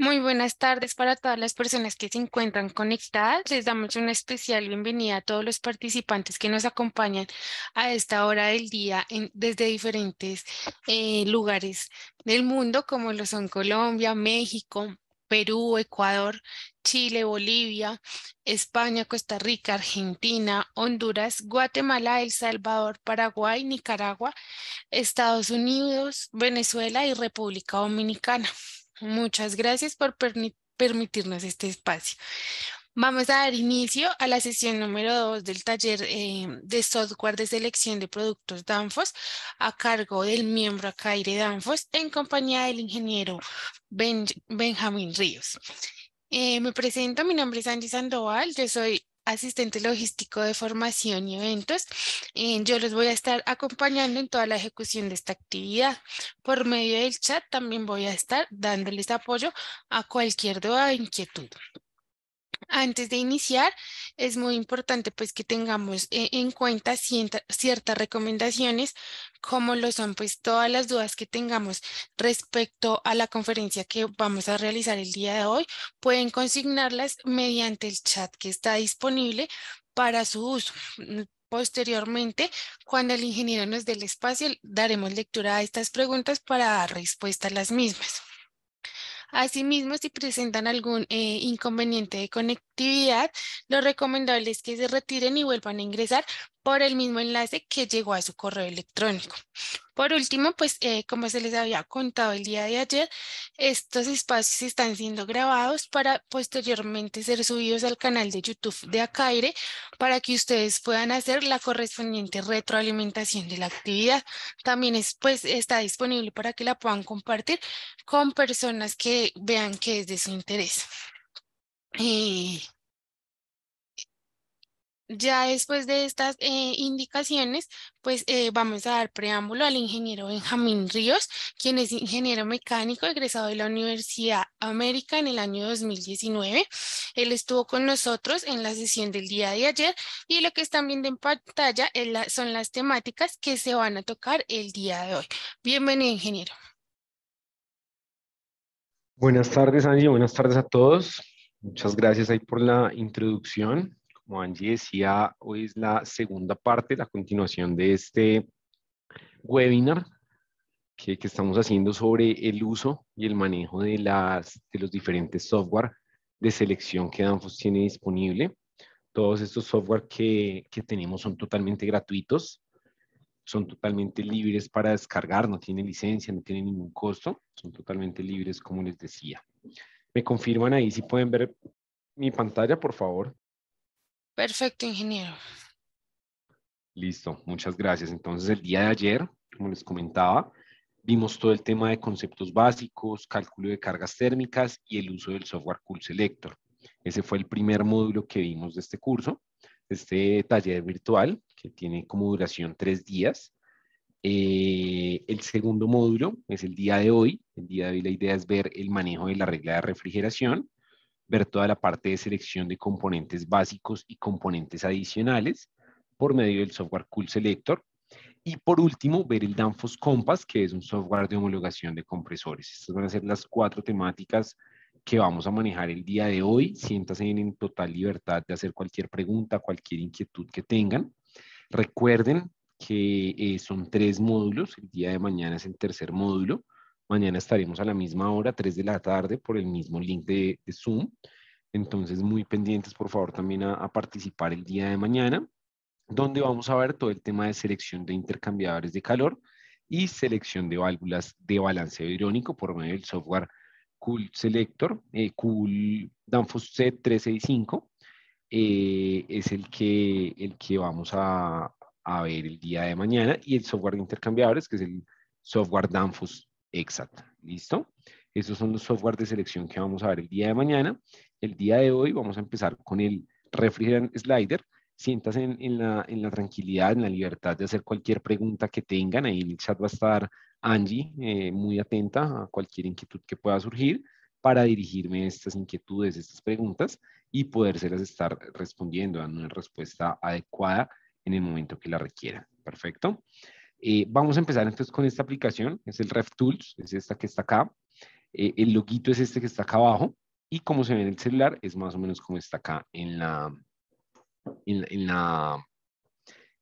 Muy buenas tardes para todas las personas que se encuentran conectadas. Les damos una especial bienvenida a todos los participantes que nos acompañan a esta hora del día desde diferentes eh, lugares del mundo, como lo son Colombia, México, Perú, Ecuador, Chile, Bolivia, España, Costa Rica, Argentina, Honduras, Guatemala, El Salvador, Paraguay, Nicaragua, Estados Unidos, Venezuela y República Dominicana. Muchas gracias por permitirnos este espacio. Vamos a dar inicio a la sesión número dos del taller eh, de software de selección de productos Danfos a cargo del miembro Acaire Danfos en compañía del ingeniero Benjamín Ríos. Eh, me presento, mi nombre es Angie Sandoval, yo soy asistente logístico de formación y eventos. Eh, yo los voy a estar acompañando en toda la ejecución de esta actividad. Por medio del chat también voy a estar dándoles apoyo a cualquier duda o inquietud. Antes de iniciar, es muy importante pues que tengamos eh, en cuenta ciertas recomendaciones, como lo son pues todas las dudas que tengamos respecto a la conferencia que vamos a realizar el día de hoy, pueden consignarlas mediante el chat que está disponible para su uso. Mm, posteriormente, cuando el ingeniero nos dé el espacio, daremos lectura a estas preguntas para dar respuesta a las mismas. Asimismo, si presentan algún eh, inconveniente de conectividad, lo recomendable es que se retiren y vuelvan a ingresar por el mismo enlace que llegó a su correo electrónico. Por último, pues eh, como se les había contado el día de ayer, estos espacios están siendo grabados para posteriormente ser subidos al canal de YouTube de Acaire para que ustedes puedan hacer la correspondiente retroalimentación de la actividad. También pues, está disponible para que la puedan compartir con personas que vean que es de su interés. Eh, ya después de estas eh, indicaciones, pues eh, vamos a dar preámbulo al ingeniero Benjamín Ríos, quien es ingeniero mecánico egresado de la Universidad América en el año 2019. Él estuvo con nosotros en la sesión del día de ayer y lo que están viendo en pantalla son las temáticas que se van a tocar el día de hoy. Bienvenido, ingeniero. Buenas tardes, Angie. Buenas tardes a todos. Muchas gracias ahí por la introducción como Angie decía, hoy es la segunda parte, la continuación de este webinar que, que, estamos haciendo sobre el uso y el manejo de, las, de los diferentes software de selección que Danfoss tiene disponible. Todos estos software que, que tenemos son totalmente gratuitos, son totalmente libres para descargar, no tienen licencia, no tienen ningún costo, son totalmente libres como les decía. ¿Me confirman ahí si pueden ver mi pantalla, por favor? Perfecto, ingeniero. Listo, muchas gracias. Entonces, el día de ayer, como les comentaba, vimos todo el tema de conceptos básicos, cálculo de cargas térmicas y el uso del software Cool Selector. Ese fue el primer módulo que vimos de este curso, este taller virtual, que tiene como duración tres días. Eh, el segundo módulo es el día de hoy. El día de hoy la idea es ver el manejo de la regla de refrigeración ver toda la parte de selección de componentes básicos y componentes adicionales por medio del software Cool Selector. Y por último, ver el Danfoss Compass, que es un software de homologación de compresores. Estas van a ser las cuatro temáticas que vamos a manejar el día de hoy. Siéntase en total libertad de hacer cualquier pregunta, cualquier inquietud que tengan. Recuerden que eh, son tres módulos. El día de mañana es el tercer módulo. Mañana estaremos a la misma hora, 3 de la tarde, por el mismo link de, Zoom. Entonces, muy pendientes, por favor, también a, participar el día de mañana, donde vamos a ver todo el tema de selección de intercambiadores de calor y selección de válvulas de balanceo hidrónico por medio del software Cool Selector, eh, Cool Danfoss C365. Eh, es el que, el que vamos a, a, ver el día de mañana y el software de intercambiadores, que es el software Danfoss Exacto, ¿listo? Estos son los software de selección que vamos a ver el día de mañana. El día de hoy vamos a empezar con el refrigerant slider. siéntase en, la, tranquilidad, en la libertad de hacer cualquier pregunta que tengan. Ahí el chat va a estar Angie, eh, muy atenta a cualquier inquietud que pueda surgir para dirigirme estas inquietudes, estas preguntas y podérselas estar respondiendo, dando una respuesta adecuada en el momento que la requiera. Perfecto. Eh, vamos a empezar entonces con esta aplicación, es el Ref Tools, es esta que está acá. Eh, el loguito es este que está acá abajo y como se ve en el celular es más o menos como está acá en la, la,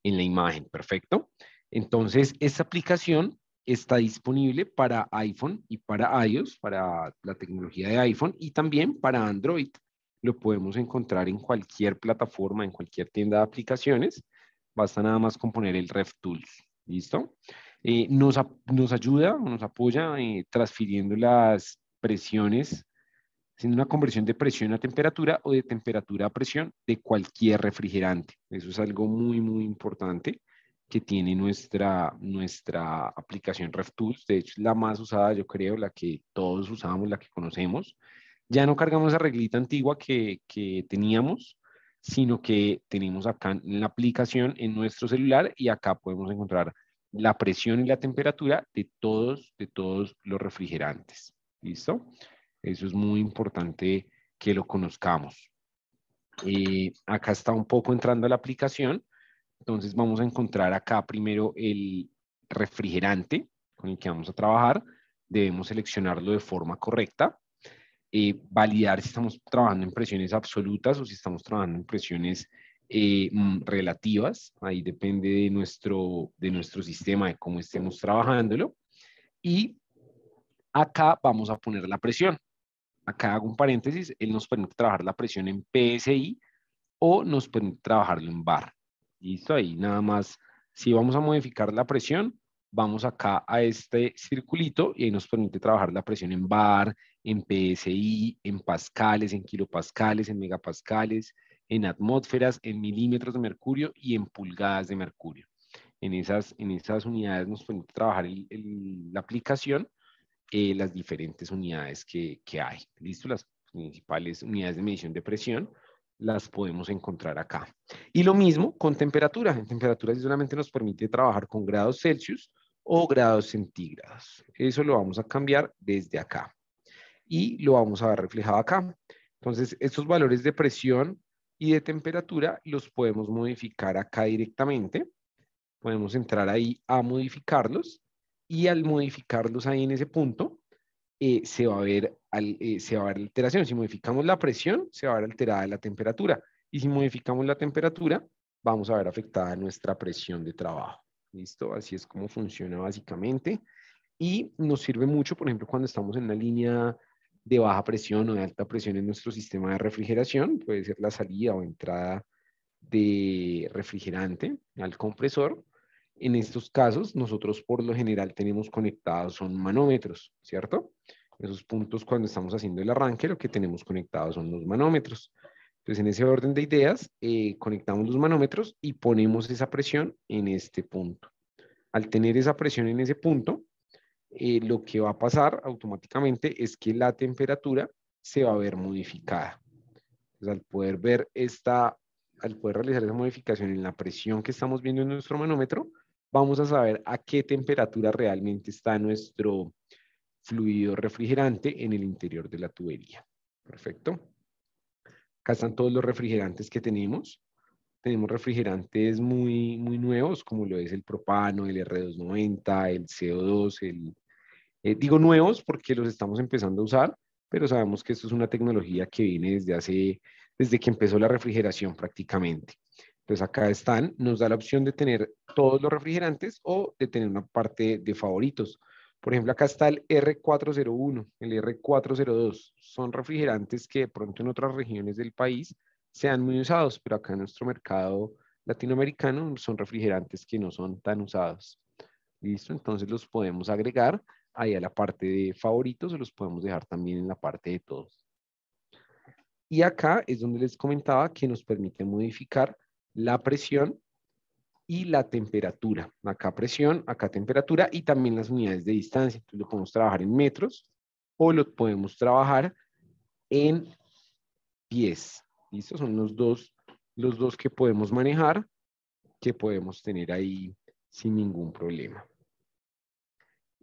en la imagen, perfecto. Entonces, esta aplicación está disponible para iPhone y para iOS, para la tecnología de iPhone y también para Android. Lo podemos encontrar en cualquier plataforma, en cualquier tienda de aplicaciones. Basta nada más con poner el Ref Tools. ¿Listo? Eh, nos, nos, ayuda o nos apoya eh, transfiriendo las presiones, haciendo una conversión de presión a temperatura o de temperatura a presión de cualquier refrigerante. Eso es algo muy, muy importante que tiene nuestra, nuestra aplicación RefTools. De hecho, es la más usada, yo creo, la que todos usamos, la que conocemos. Ya no cargamos la reglita antigua que, que teníamos, sino que tenemos acá en la aplicación en nuestro celular y acá podemos encontrar la presión y la temperatura de todos, de todos los refrigerantes. ¿Listo? Eso es muy importante que lo conozcamos. Eh, acá está un poco entrando la aplicación. Entonces vamos a encontrar acá primero el refrigerante con el que vamos a trabajar. Debemos seleccionarlo de forma correcta. Eh, validar si estamos trabajando en presiones absolutas o si estamos trabajando en presiones eh, mm, relativas. Ahí depende de nuestro, de nuestro sistema, de cómo estemos trabajándolo. Y acá vamos a poner la presión. Acá hago un paréntesis, él nos permite trabajar la presión en PSI o nos permite trabajarlo en bar. Listo, ahí nada más. Si vamos a modificar la presión, vamos acá a este circulito y ahí nos permite trabajar la presión en bar, en PSI, en pascales, en kilopascales, en megapascales, en atmósferas, en milímetros de mercurio y en pulgadas de mercurio. En esas, en esas unidades nos permite trabajar la aplicación, eh, las diferentes unidades que, que, hay. ¿Listo? Las principales unidades de medición de presión las podemos encontrar acá. Y lo mismo con temperatura. En temperatura solamente nos permite trabajar con grados Celsius o grados centígrados. Eso lo vamos a cambiar desde acá y lo vamos a ver reflejado acá. Entonces, estos valores de presión y de temperatura los podemos modificar acá directamente. Podemos entrar ahí a modificarlos y al modificarlos ahí en ese punto, eh, se, va a ver al, eh, se va a ver alteración. Si modificamos la presión, se va a ver alterada la temperatura. Y si modificamos la temperatura, vamos a ver afectada nuestra presión de trabajo. ¿Listo? Así es como funciona básicamente. Y nos sirve mucho, por ejemplo, cuando estamos en una línea de baja presión o de alta presión en nuestro sistema de refrigeración, puede ser la salida o entrada de refrigerante al compresor. En estos casos, nosotros por lo general tenemos conectados son manómetros, ¿cierto? Esos puntos cuando estamos haciendo el arranque, lo que tenemos conectados son los manómetros. Entonces, en ese orden de ideas, eh, conectamos los manómetros y ponemos esa presión en este punto. Al tener esa presión en ese punto, eh, lo que va a pasar automáticamente es que la temperatura se va a ver modificada. al poder ver esta, al poder realizar esa modificación en la presión que estamos viendo en nuestro manómetro, vamos a saber a qué temperatura realmente está nuestro fluido refrigerante en el interior de la tubería. Perfecto. Acá están todos los refrigerantes que tenemos. Tenemos refrigerantes muy, muy nuevos, como lo es el propano, el R290, el CO2, el eh, digo nuevos porque los estamos empezando a usar, pero sabemos que esto es una tecnología que viene desde hace, desde que empezó la refrigeración prácticamente. Entonces acá están, nos da la opción de tener todos los refrigerantes o de tener una parte de favoritos. Por ejemplo, acá está el R401, el R402. Son refrigerantes que de pronto en otras regiones del país sean muy usados, pero acá en nuestro mercado latinoamericano son refrigerantes que no son tan usados. Listo, entonces los podemos agregar ahí a la parte de favoritos se los podemos dejar también en la parte de todos. Y acá es donde les comentaba que nos permite modificar la presión y la temperatura. Acá presión, acá temperatura y también las unidades de distancia. Entonces lo podemos trabajar en metros o lo podemos trabajar en pies. esos Son los dos, los dos que podemos manejar, que podemos tener ahí sin ningún problema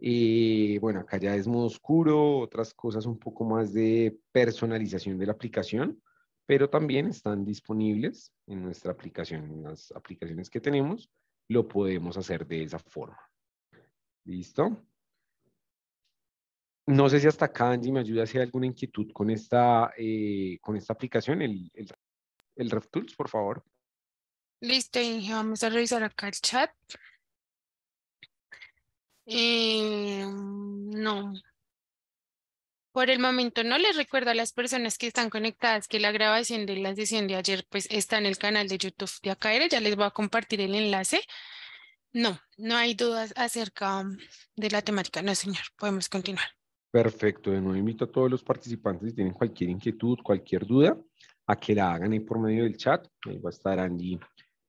y bueno, acá ya es modo oscuro, otras cosas un poco más de personalización de la aplicación, pero también están disponibles en nuestra aplicación, en las aplicaciones que tenemos, lo podemos hacer de esa forma. ¿Listo? No sé si hasta acá, Angie, me ayuda a hay alguna inquietud con esta, eh, con esta aplicación, el, el, el RevTools, por favor. Listo, vamos a revisar acá el chat. Eh, no. Por el momento no les recuerdo a las personas que están conectadas que la grabación de la sesión de ayer pues está en el canal de YouTube de Acaera, ya les voy a compartir el enlace. No, no hay dudas acerca um, de la temática, no señor, podemos continuar. Perfecto, de nuevo invito a todos los participantes si tienen cualquier inquietud, cualquier duda, a que la hagan ahí por medio del chat, ahí va a estar Angie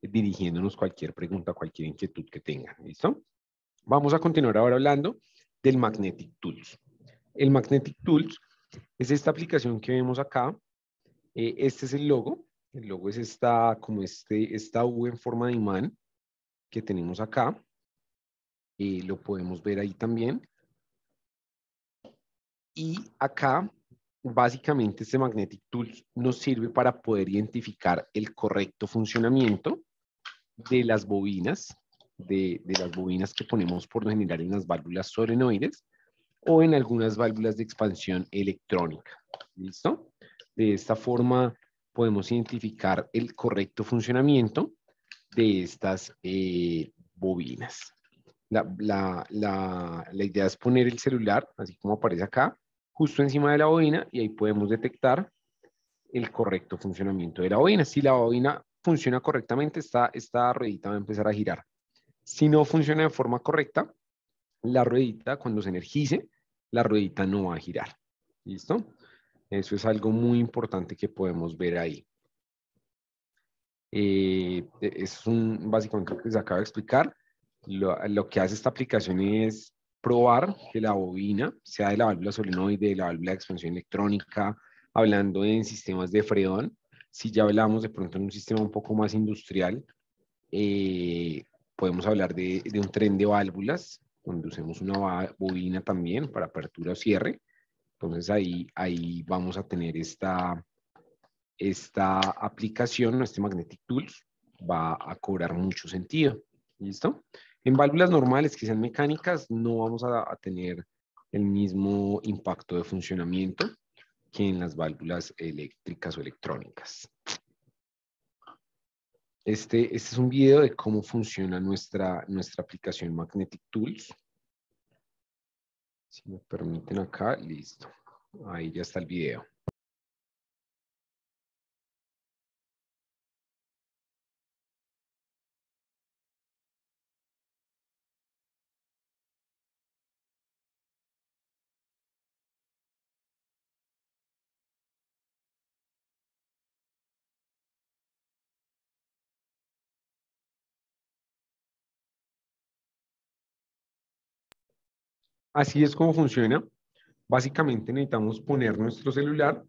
dirigiéndonos cualquier pregunta, cualquier inquietud que tengan, ¿listo? Vamos a continuar ahora hablando del Magnetic Tools. El Magnetic Tools es esta aplicación que vemos acá. Eh, este es el logo. El logo es esta, como este, esta U en forma de imán que tenemos acá. lo podemos ver ahí también. Y acá, básicamente, este Magnetic Tools nos sirve para poder identificar el correcto funcionamiento de las bobinas de, las bobinas que ponemos por lo general en las válvulas solenoides o en algunas válvulas de expansión electrónica. ¿Listo? De esta forma podemos identificar el correcto funcionamiento de estas eh, bobinas. La, la, la, la, idea es poner el celular, así como aparece acá, justo encima de la bobina y ahí podemos detectar el correcto funcionamiento de la bobina. Si la bobina funciona correctamente, está esta ruedita va a empezar a girar. Si no funciona de forma correcta, la ruedita cuando se energice, la ruedita no va a girar. ¿Listo? Eso es algo muy importante que podemos ver ahí. Eh, es un, básicamente lo que les acabo de explicar. Lo, que hace esta aplicación es probar que la bobina, sea de la válvula solenoide, de la válvula de expansión electrónica, hablando en sistemas de freón, si ya hablamos de pronto en un sistema un poco más industrial, eh, podemos hablar de, un tren de válvulas, donde usemos una bobina también para apertura o cierre. Entonces ahí, ahí vamos a tener esta, esta aplicación, este Magnetic Tools, va a cobrar mucho sentido. ¿Listo? En válvulas normales que sean mecánicas no vamos a tener el mismo impacto de funcionamiento que en las válvulas eléctricas o electrónicas. Este, este, es un video de cómo funciona nuestra, nuestra aplicación Magnetic Tools. Si me permiten acá, listo. Ahí ya está el video. Así es como funciona. Básicamente necesitamos poner nuestro celular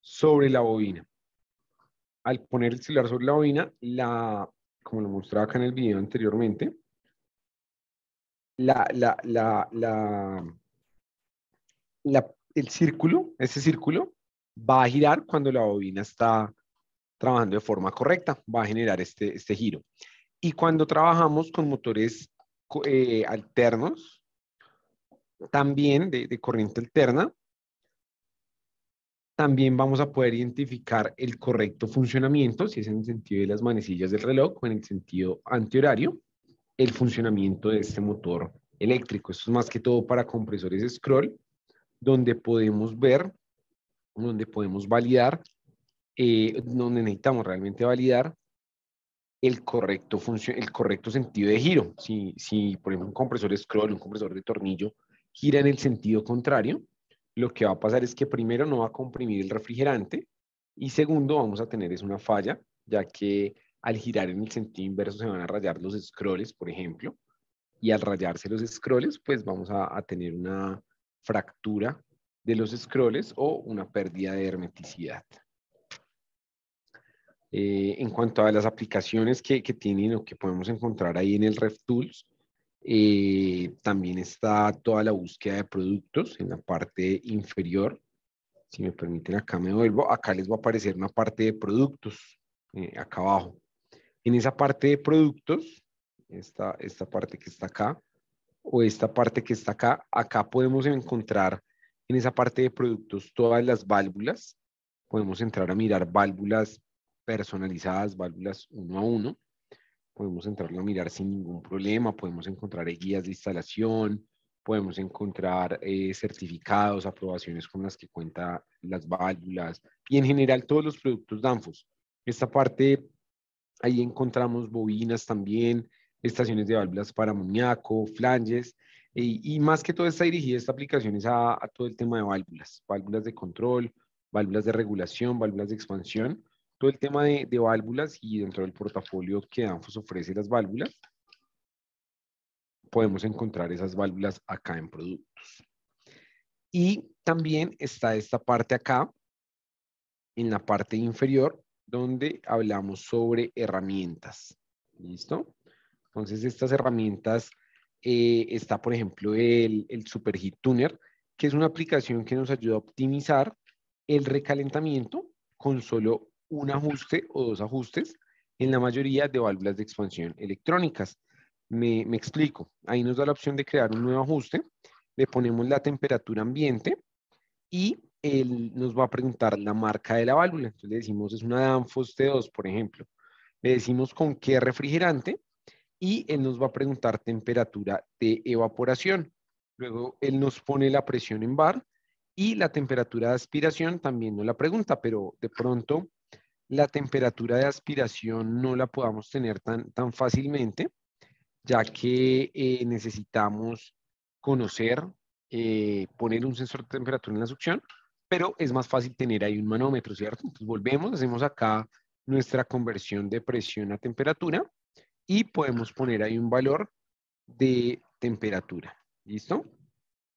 sobre la bobina. Al poner el celular sobre la bobina, la, como lo mostraba acá en el video anteriormente, la, el círculo, ese círculo, va a girar cuando la bobina está trabajando de forma correcta, va a generar este, este giro. Y cuando trabajamos con motores eh, alternos, también de, corriente alterna, también vamos a poder identificar el correcto funcionamiento, si es en el sentido de las manecillas del reloj o en el sentido antihorario, el funcionamiento de este motor eléctrico. Esto es más que todo para compresores scroll, donde podemos ver, donde podemos validar, eh, donde necesitamos realmente validar el correcto, el correcto sentido de giro. Si, si, por ejemplo, un compresor scroll, un compresor de tornillo, gira en el sentido contrario, lo que va a pasar es que primero no va a comprimir el refrigerante y segundo vamos a tener es una falla, ya que al girar en el sentido inverso se van a rayar los scrolls, por ejemplo, y al rayarse los scrolls, pues vamos a, tener una fractura de los scrolls o una pérdida de hermeticidad. Eh, en cuanto a las aplicaciones que, tienen o que podemos encontrar ahí en el RevTools, eh, también está toda la búsqueda de productos en la parte inferior. Si me permiten, acá me vuelvo. Acá les va a aparecer una parte de productos, eh, acá abajo. En esa parte de productos, esta, esta parte que está acá, o esta parte que está acá, acá podemos encontrar en esa parte de productos todas las válvulas. Podemos entrar a mirar válvulas personalizadas, válvulas uno a uno podemos entrarlo a mirar sin ningún problema, podemos encontrar eh, guías de instalación, podemos encontrar eh, certificados, aprobaciones con las que cuenta las válvulas y en general todos los productos Danfos. Esta parte, ahí encontramos bobinas también, estaciones de válvulas para amoníaco, flanges, eh, y, más que todo está dirigida esta aplicación es a, a todo el tema de válvulas, válvulas de control, válvulas de regulación, válvulas de expansión, todo el tema de, válvulas y dentro del portafolio que DANFOS ofrece las válvulas, podemos encontrar esas válvulas acá en productos. Y también está esta parte acá, en la parte inferior, donde hablamos sobre herramientas. ¿Listo? Entonces, estas herramientas, eh, está por ejemplo el, el Super Heat Tuner, que es una aplicación que nos ayuda a optimizar el recalentamiento con solo un ajuste o dos ajustes en la mayoría de válvulas de expansión electrónicas. Me, explico. Ahí nos da la opción de crear un nuevo ajuste. Le ponemos la temperatura ambiente y él nos va a preguntar la marca de la válvula. Entonces le decimos es una Danfoss T2, por ejemplo. Le decimos con qué refrigerante y él nos va a preguntar temperatura de evaporación. Luego él nos pone la presión en bar y la temperatura de aspiración también nos la pregunta, pero de pronto la temperatura de aspiración no la podamos tener tan, tan fácilmente, ya que eh, necesitamos conocer, eh, poner un sensor de temperatura en la succión, pero es más fácil tener ahí un manómetro, ¿cierto? Entonces volvemos, hacemos acá nuestra conversión de presión a temperatura y podemos poner ahí un valor de temperatura, ¿listo?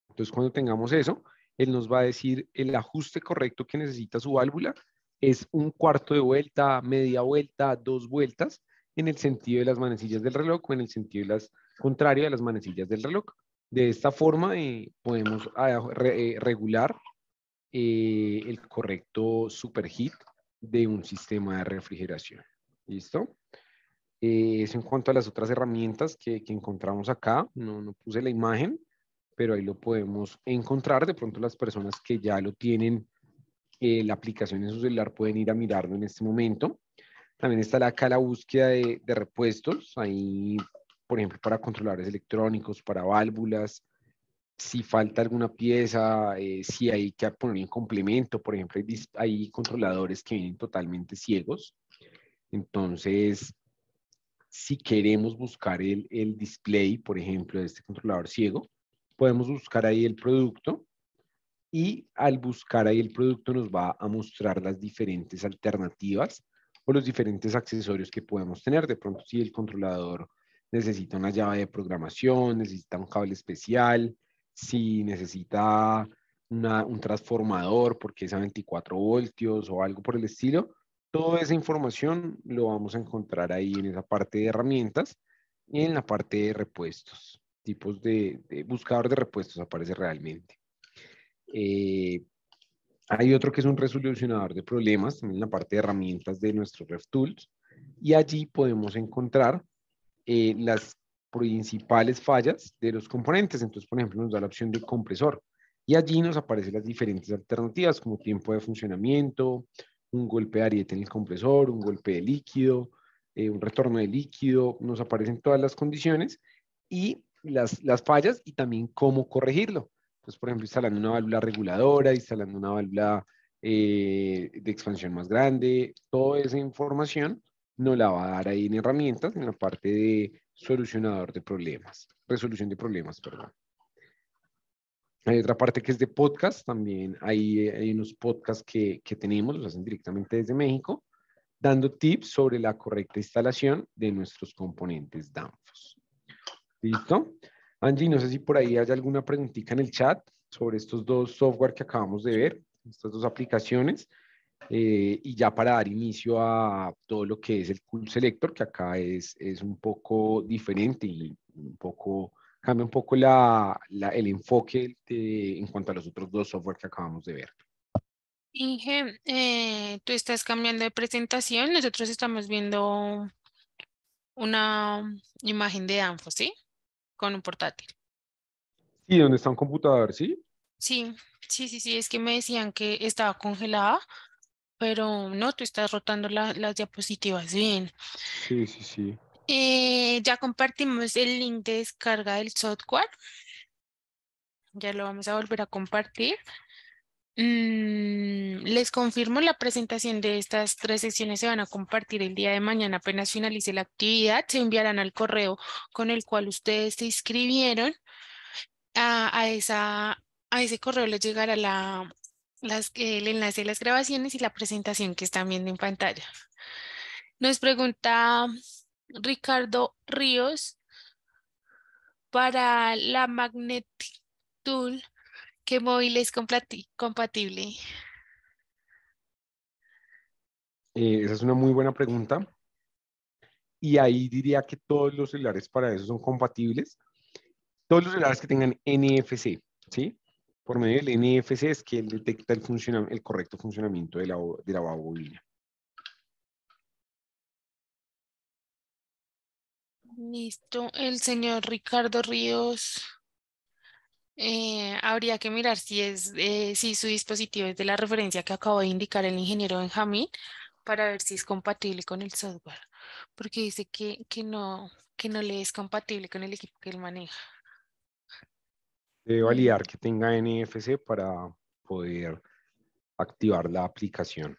Entonces cuando tengamos eso, él nos va a decir el ajuste correcto que necesita su válvula es un cuarto de vuelta, media vuelta, dos vueltas en el sentido de las manecillas del reloj o en el sentido de las contrario de las manecillas del reloj. De esta forma eh, podemos ah, eh, regular eh, el correcto superheat de un sistema de refrigeración. ¿Listo? eso en cuanto a las otras herramientas que, encontramos acá. no puse la imagen, pero ahí lo podemos encontrar. De pronto las personas que ya lo tienen eh, la aplicación en su celular pueden ir a mirarlo en este momento. También está acá la búsqueda de, repuestos, ahí, por ejemplo, para controladores electrónicos, para válvulas, si falta alguna pieza, eh, si hay que poner un complemento, por ejemplo, hay, hay, controladores que vienen totalmente ciegos. Entonces, si queremos buscar el, el display, por ejemplo, de este controlador ciego, podemos buscar ahí el producto y al buscar ahí el producto nos va a mostrar las diferentes alternativas o los diferentes accesorios que podemos tener. De pronto, si el controlador necesita una llave de programación, necesita un cable especial, si necesita un transformador porque es a 24 voltios o algo por el estilo, toda esa información lo vamos a encontrar ahí en esa parte de herramientas y en la parte de repuestos, tipos de, de buscador de repuestos aparece realmente. Eh, hay otro que es un resolucionador de problemas, también en la parte de herramientas de nuestro RevTools y allí podemos encontrar eh, las principales fallas de los componentes. Entonces, por ejemplo, nos da la opción del compresor, y allí nos aparecen las diferentes alternativas, como tiempo de funcionamiento, un golpe de ariete en el compresor, un golpe de líquido, eh, un retorno de líquido, nos aparecen todas las condiciones y las fallas y también cómo corregirlo. Entonces, por ejemplo, instalando una válvula reguladora, instalando una válvula eh, de expansión más grande, toda esa información no la va a dar ahí en herramientas, en la parte de solucionador de problemas, resolución de problemas, perdón. Hay otra parte que es de podcast, también hay, hay unos podcasts que, que tenemos, los hacen directamente desde México, dando tips sobre la correcta instalación de nuestros componentes DAMFOS. ¿Listo? Angie, no sé si por ahí hay alguna preguntita en el chat sobre estos dos software que acabamos de ver, estas dos aplicaciones, eh, y ya para dar inicio a todo lo que es el Cool Selector, que acá es, es un poco diferente y un poco, cambia un poco la, el enfoque en cuanto a los otros dos software que acabamos de ver. Inge, eh, tú estás cambiando de presentación, nosotros estamos viendo una imagen de ANFO, ¿sí? con un portátil. ¿Y dónde está un computador, sí? Sí, sí, sí, sí, es que me decían que estaba congelada, pero no, tú estás rotando las diapositivas bien. Sí, sí, sí. Eh, ya compartimos el link de descarga del software. Ya lo vamos a volver a compartir. Mm, les confirmo, la presentación de estas tres sesiones se van a compartir el día de mañana. Apenas finalice la actividad, se enviarán al correo con el cual ustedes se inscribieron. Ah, a, esa, a ese correo les llegará la, las, el enlace de las grabaciones y la presentación que están viendo en pantalla. Nos pregunta Ricardo Ríos para la Magnetic Tool ¿Qué móvil es compatible? Eh, esa es una muy buena pregunta. Y ahí diría que todos los celulares para eso son compatibles. Todos los celulares que tengan NFC, ¿sí? Por medio del NFC es que él detecta el, el correcto funcionamiento de la, de la bobina. Listo. El señor Ricardo Ríos eh, habría que mirar si, es, eh, si su dispositivo es de la referencia que acabo de indicar el ingeniero Benjamín para ver si es compatible con el software, porque dice que, que, no, que no le es compatible con el equipo que él maneja. Debe eh, validar que tenga NFC para poder activar la aplicación.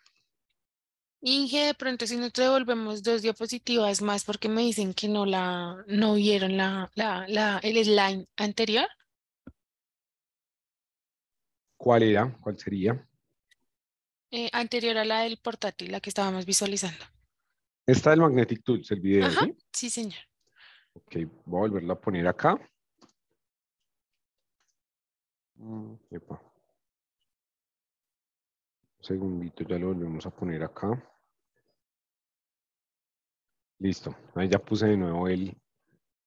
Inge, de pronto si nosotros devolvemos dos diapositivas más porque me dicen que no la no vieron la, la, la el slide anterior, ¿Cuál era? ¿Cuál sería? Eh, anterior a la del portátil, la que estábamos visualizando. Esta del Magnetic Tools, el video, Ajá, ¿sí? señor. Ok, voy a volverla a poner acá. Mm, Un segundito, ya lo volvemos a poner acá. Listo, ahí ya puse de nuevo el,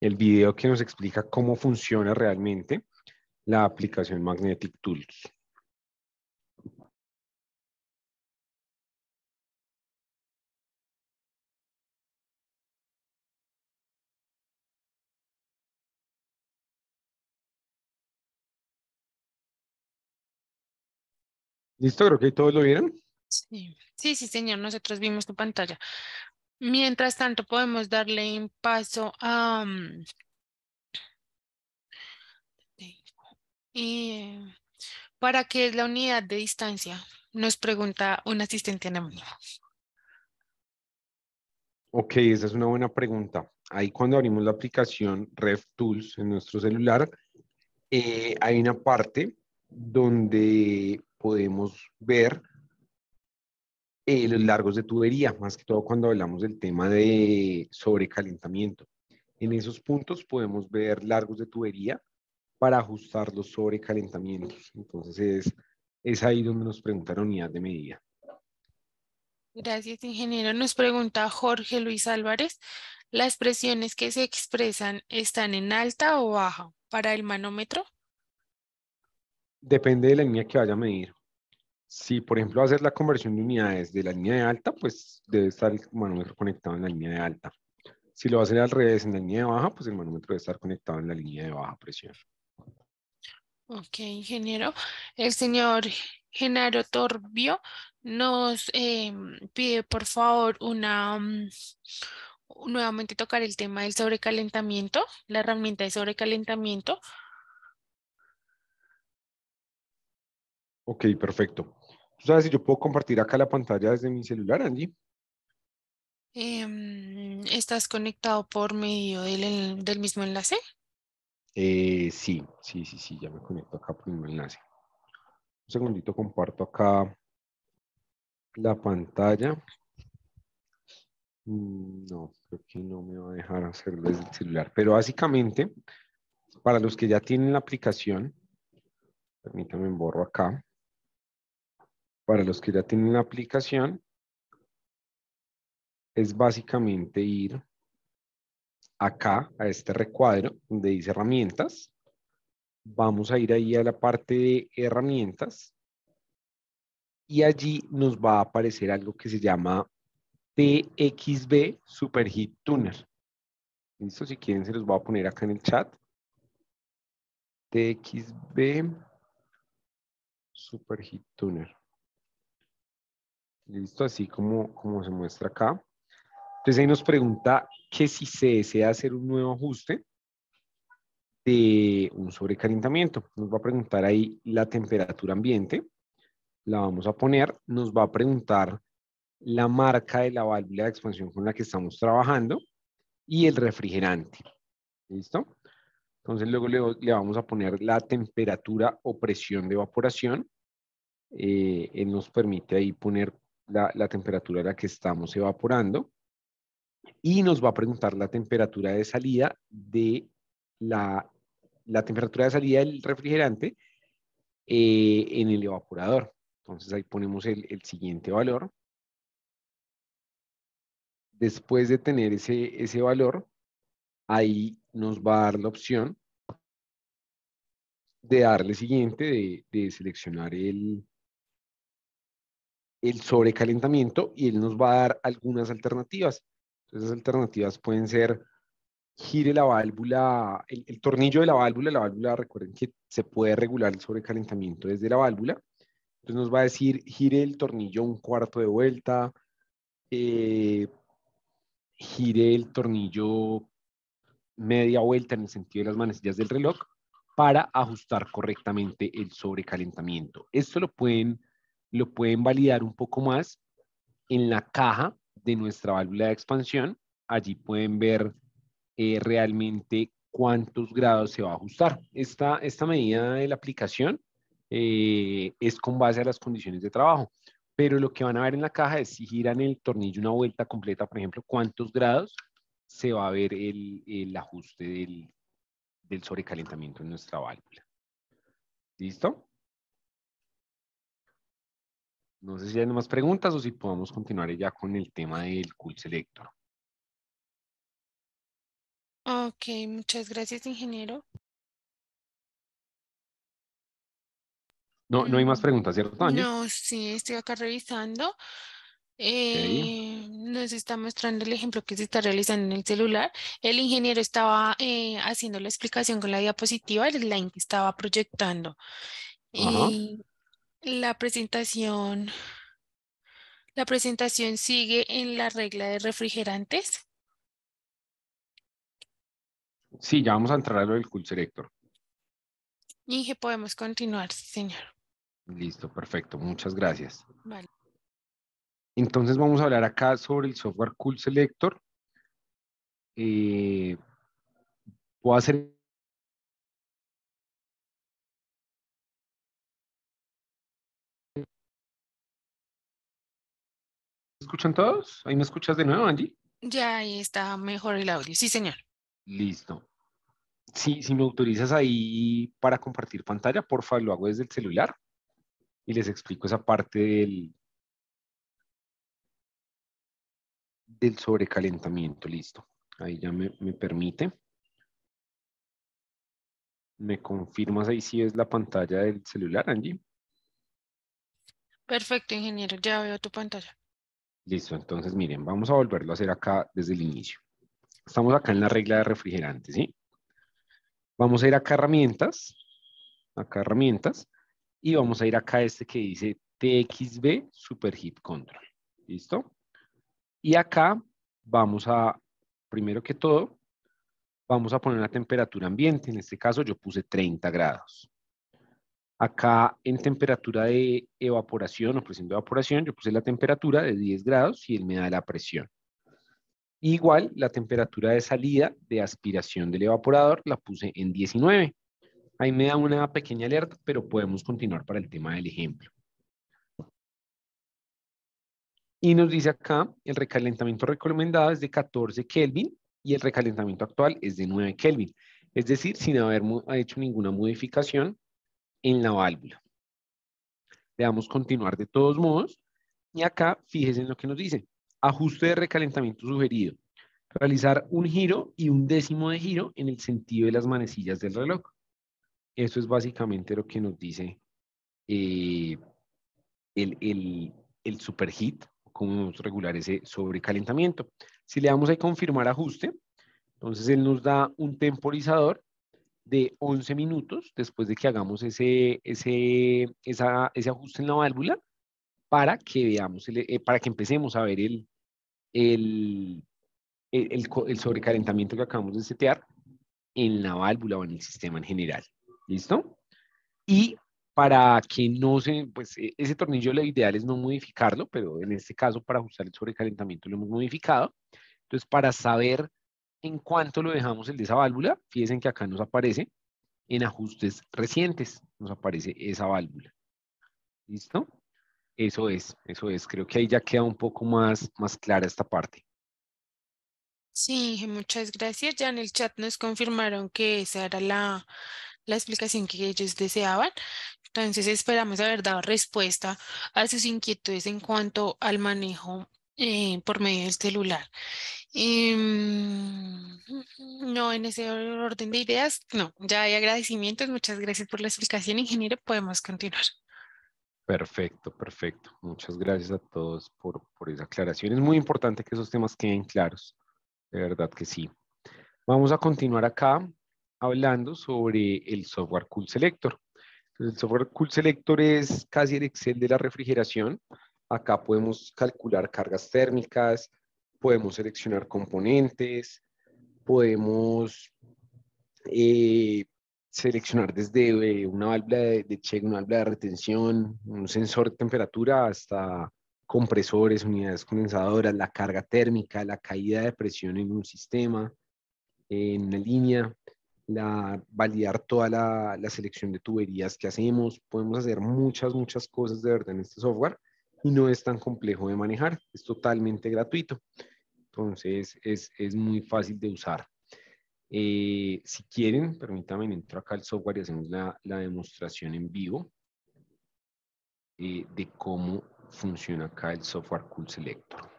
el video que nos explica cómo funciona realmente la aplicación Magnetic Tools. Listo, creo que todos lo vieron. Sí, sí, señor, nosotros vimos tu pantalla. Mientras tanto, podemos darle un paso a... Mm, ¿Para qué es la unidad de distancia? Nos pregunta un asistente anónimo. Ok, esa es una buena pregunta. Ahí cuando abrimos la aplicación RevTools en nuestro celular, eh, hay una parte donde podemos ver eh, los largos de tubería, más que todo cuando hablamos del tema de sobrecalentamiento. En esos puntos podemos ver largos de tubería para ajustar los sobrecalentamientos. Entonces es, es ahí donde nos pregunta la unidad de medida. Gracias, ingeniero. Nos pregunta Jorge Luis Álvarez. ¿Las presiones que se expresan están en alta o baja para el manómetro? Depende de la línea que vaya a medir. Si, por ejemplo, hacer la conversión de unidades de la línea de alta, pues debe estar el manómetro conectado en la línea de alta. Si lo va a hacer al revés, en la línea de baja, pues el manómetro debe estar conectado en la línea de baja presión. Ok, ingeniero. El señor Genaro Torbio nos em, pide, por favor, una mm, nuevamente tocar el tema del sobrecalentamiento, la herramienta de sobrecalentamiento Ok, perfecto. ¿Tú sabes si yo puedo compartir acá la pantalla desde mi celular, Angie? Em, ¿Estás conectado por medio del, mismo enlace? Eh, sí, sí, sí, sí, ya me conecto acá por el mismo enlace. Un segundito, comparto acá la pantalla. Mm, no, creo que no me va a dejar hacer desde el celular. Pero básicamente, para los que ya tienen la aplicación, permítame borro acá para los que ya tienen la aplicación, es básicamente ir acá a este recuadro donde dice herramientas. Vamos a ir ahí a la parte de herramientas y allí nos va a aparecer algo que se llama TXB Superheat Tuner. Listo, si quieren se los voy a poner acá en el chat. TXB Superheat Tuner. Listo, así como, como se muestra acá. Entonces ahí nos pregunta que si se desea hacer un nuevo ajuste de un sobrecalentamiento. Nos va a preguntar ahí la temperatura ambiente. La vamos a poner. Nos va a preguntar la marca de la válvula de expansión con la que estamos trabajando y el refrigerante. ¿Listo? Entonces luego le, vamos a poner la temperatura o presión de evaporación. Eh, él nos permite ahí poner la, temperatura a la que estamos evaporando y nos va a preguntar la temperatura de salida de la, temperatura de salida del refrigerante eh, en el evaporador. Entonces ahí ponemos el, siguiente valor. Después de tener ese, ese valor, ahí nos va a dar la opción de darle siguiente, de seleccionar el, el sobrecalentamiento y él nos va a dar algunas alternativas. Entonces, esas alternativas pueden ser gire la válvula, el, tornillo de la válvula, la válvula, recuerden que se puede regular el sobrecalentamiento desde la válvula. Entonces nos va a decir gire el tornillo un cuarto de vuelta, eh, gire el tornillo media vuelta en el sentido de las manecillas del reloj para ajustar correctamente el sobrecalentamiento. Esto lo pueden lo pueden validar un poco más en la caja de nuestra válvula de expansión. Allí pueden ver eh, realmente cuántos grados se va a ajustar. Esta, esta medida de la aplicación eh, es con base a las condiciones de trabajo, pero lo que van a ver en la caja es si giran el tornillo una vuelta completa, por ejemplo, cuántos grados se va a ver el, ajuste del, del sobrecalentamiento en nuestra válvula. ¿Listo? No sé si hay más preguntas o si podemos continuar ya con el tema del Cool Selector. Ok, muchas gracias, ingeniero. No, no hay más mm, preguntas, ¿cierto, Tania? No, sí, estoy acá revisando. Eh, nos está mostrando el ejemplo que se está realizando en el celular. El ingeniero estaba eh, haciendo la explicación con la diapositiva, el line que estaba proyectando la presentación, la presentación sigue en la regla de refrigerantes. Sí, ya vamos a entrar a lo del cool selector. Y podemos continuar, señor. Listo, perfecto. Muchas gracias. Vale. Entonces vamos a hablar acá sobre el software Cool Selector. Eh, hacer escuchan todos? ¿Ahí me escuchas de nuevo, Angie? Ya ahí está mejor el audio. Sí, señor. Listo. Sí, si me autorizas ahí para compartir pantalla, favor, lo hago desde el celular y les explico esa parte del, del sobrecalentamiento. Listo. Ahí ya me, me permite. ¿Me confirmas ahí si es la pantalla del celular, Angie? Perfecto, ingeniero. Ya veo tu pantalla. Listo, entonces miren, vamos a volverlo a hacer acá desde el inicio. Estamos acá en la regla de refrigerante, ¿sí? Vamos a ir acá a herramientas, acá a herramientas, y vamos a ir acá a este que dice TXB Super Superheat Control, ¿listo? Y acá vamos a, primero que todo, vamos a poner la temperatura ambiente, en este caso yo puse 30 grados, Acá en temperatura de evaporación o presión de evaporación, yo puse la temperatura de 10 grados y él me da la presión. Igual, la temperatura de salida de aspiración del evaporador la puse en 19. Ahí me da una pequeña alerta, pero podemos continuar para el tema del ejemplo. Y nos dice acá, el recalentamiento recomendado es de 14 Kelvin y el recalentamiento actual es de 9 Kelvin. Es decir, sin haber hecho ninguna modificación, en la válvula. Le damos continuar de todos modos y acá fíjense en lo que nos dice. Ajuste de recalentamiento sugerido. Realizar un giro y un décimo de giro en el sentido de las manecillas del reloj. Eso es básicamente lo que nos dice eh, el, el, el superheat, cómo regular ese sobrecalentamiento. Si le damos a confirmar ajuste, entonces él nos da un temporizador de 11 minutos después de que hagamos ese, ese, ese ajuste en la válvula para que veamos, eh, para que empecemos a ver el, el, el, el, sobrecalentamiento que acabamos de setear en la válvula o en el sistema en general. ¿Listo? Y para que no se, pues e, ese tornillo lo ideal es no modificarlo, pero en este caso para ajustar el sobrecalentamiento lo hemos modificado. Entonces, para saber en cuanto lo dejamos el de esa válvula, fíjense que acá nos aparece en ajustes recientes, nos aparece esa válvula. ¿Listo? Eso es, eso es. Creo que ahí ya queda un poco más, más clara esta parte. Sí, muchas gracias. Ya en el chat nos confirmaron que esa era la, la explicación que ellos deseaban. Entonces esperamos haber dado respuesta a sus inquietudes en cuanto al manejo eh, por medio del celular. Em, no, en ese orden de ideas, no, ya hay agradecimientos. Muchas gracias por la explicación, ingeniero. Podemos continuar. Perfecto, perfecto. Muchas gracias a todos por, esa aclaración. Es muy importante que esos temas queden claros. De verdad que sí. Vamos a continuar acá hablando sobre el software Cool Selector. el software Cool Selector es casi el Excel de la refrigeración. Acá podemos calcular cargas térmicas, podemos seleccionar componentes, podemos eh, seleccionar desde eh, una válvula de, check, una válvula de retención, un sensor de temperatura hasta compresores, unidades condensadoras, la carga térmica, la caída de presión en un sistema, en una línea, la, validar toda la selección de tuberías que hacemos. Podemos hacer muchas, muchas cosas de verdad en este software y no es tan complejo de manejar, es totalmente gratuito entonces es, muy fácil de usar. Eh, si quieren, permítanme, entro acá al software y hacemos la, demostración en vivo eh, de cómo funciona acá el software Cool Selector.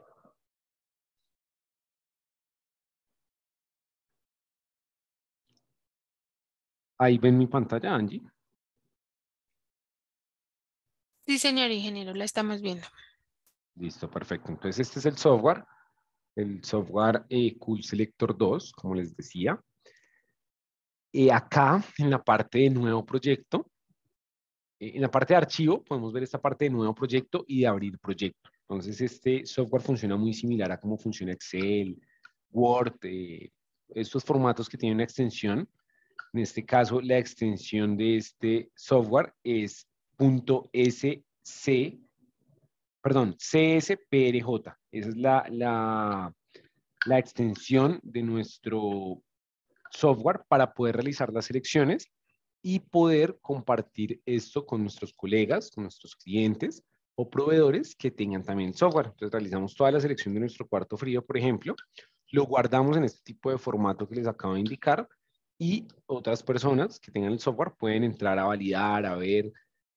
Ahí ven mi pantalla, Angie. Sí, señor ingeniero, la estamos viendo. Listo, perfecto. Entonces, este es el software el software eh, CoolSelector Selector 2, como les decía. Y eh, acá, en la parte de nuevo proyecto, eh, en la parte de archivo, podemos ver esta parte de nuevo proyecto y de abrir proyecto. Entonces, este software funciona muy similar a cómo funciona Excel, Word, estos formatos que tienen una extensión. En este caso, la extensión de este software es .sc perdón, CSPRJ. Esa es la, la, extensión de nuestro software para poder realizar las selecciones y poder compartir esto con nuestros colegas, con nuestros clientes o proveedores que tengan también el software. Entonces realizamos toda la selección de nuestro cuarto frío, por ejemplo, lo guardamos en este tipo de formato que les acabo de indicar y otras personas que tengan el software pueden entrar a validar, a ver,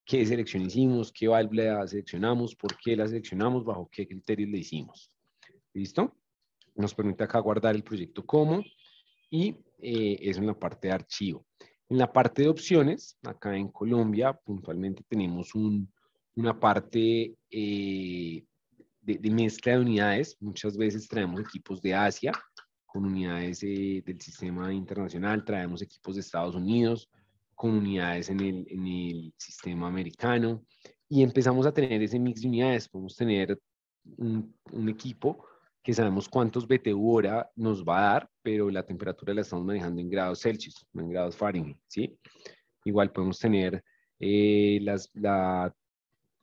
qué selección hicimos, qué válvula seleccionamos, por qué la seleccionamos, bajo qué criterios le hicimos. ¿Listo? Nos permite acá guardar el proyecto como y eh, eso en la parte de archivo. En la parte de opciones, acá en Colombia, puntualmente tenemos un, una parte eh, de, de, mezcla de unidades. Muchas veces traemos equipos de Asia con unidades eh, del sistema internacional, traemos equipos de Estados Unidos, unidades en el, en el sistema americano y empezamos a tener ese mix de unidades. Podemos tener un, equipo que sabemos cuántos BTU hora nos va a dar, pero la temperatura la estamos manejando en grados Celsius, no en grados Fahrenheit, ¿sí? Igual podemos tener eh, la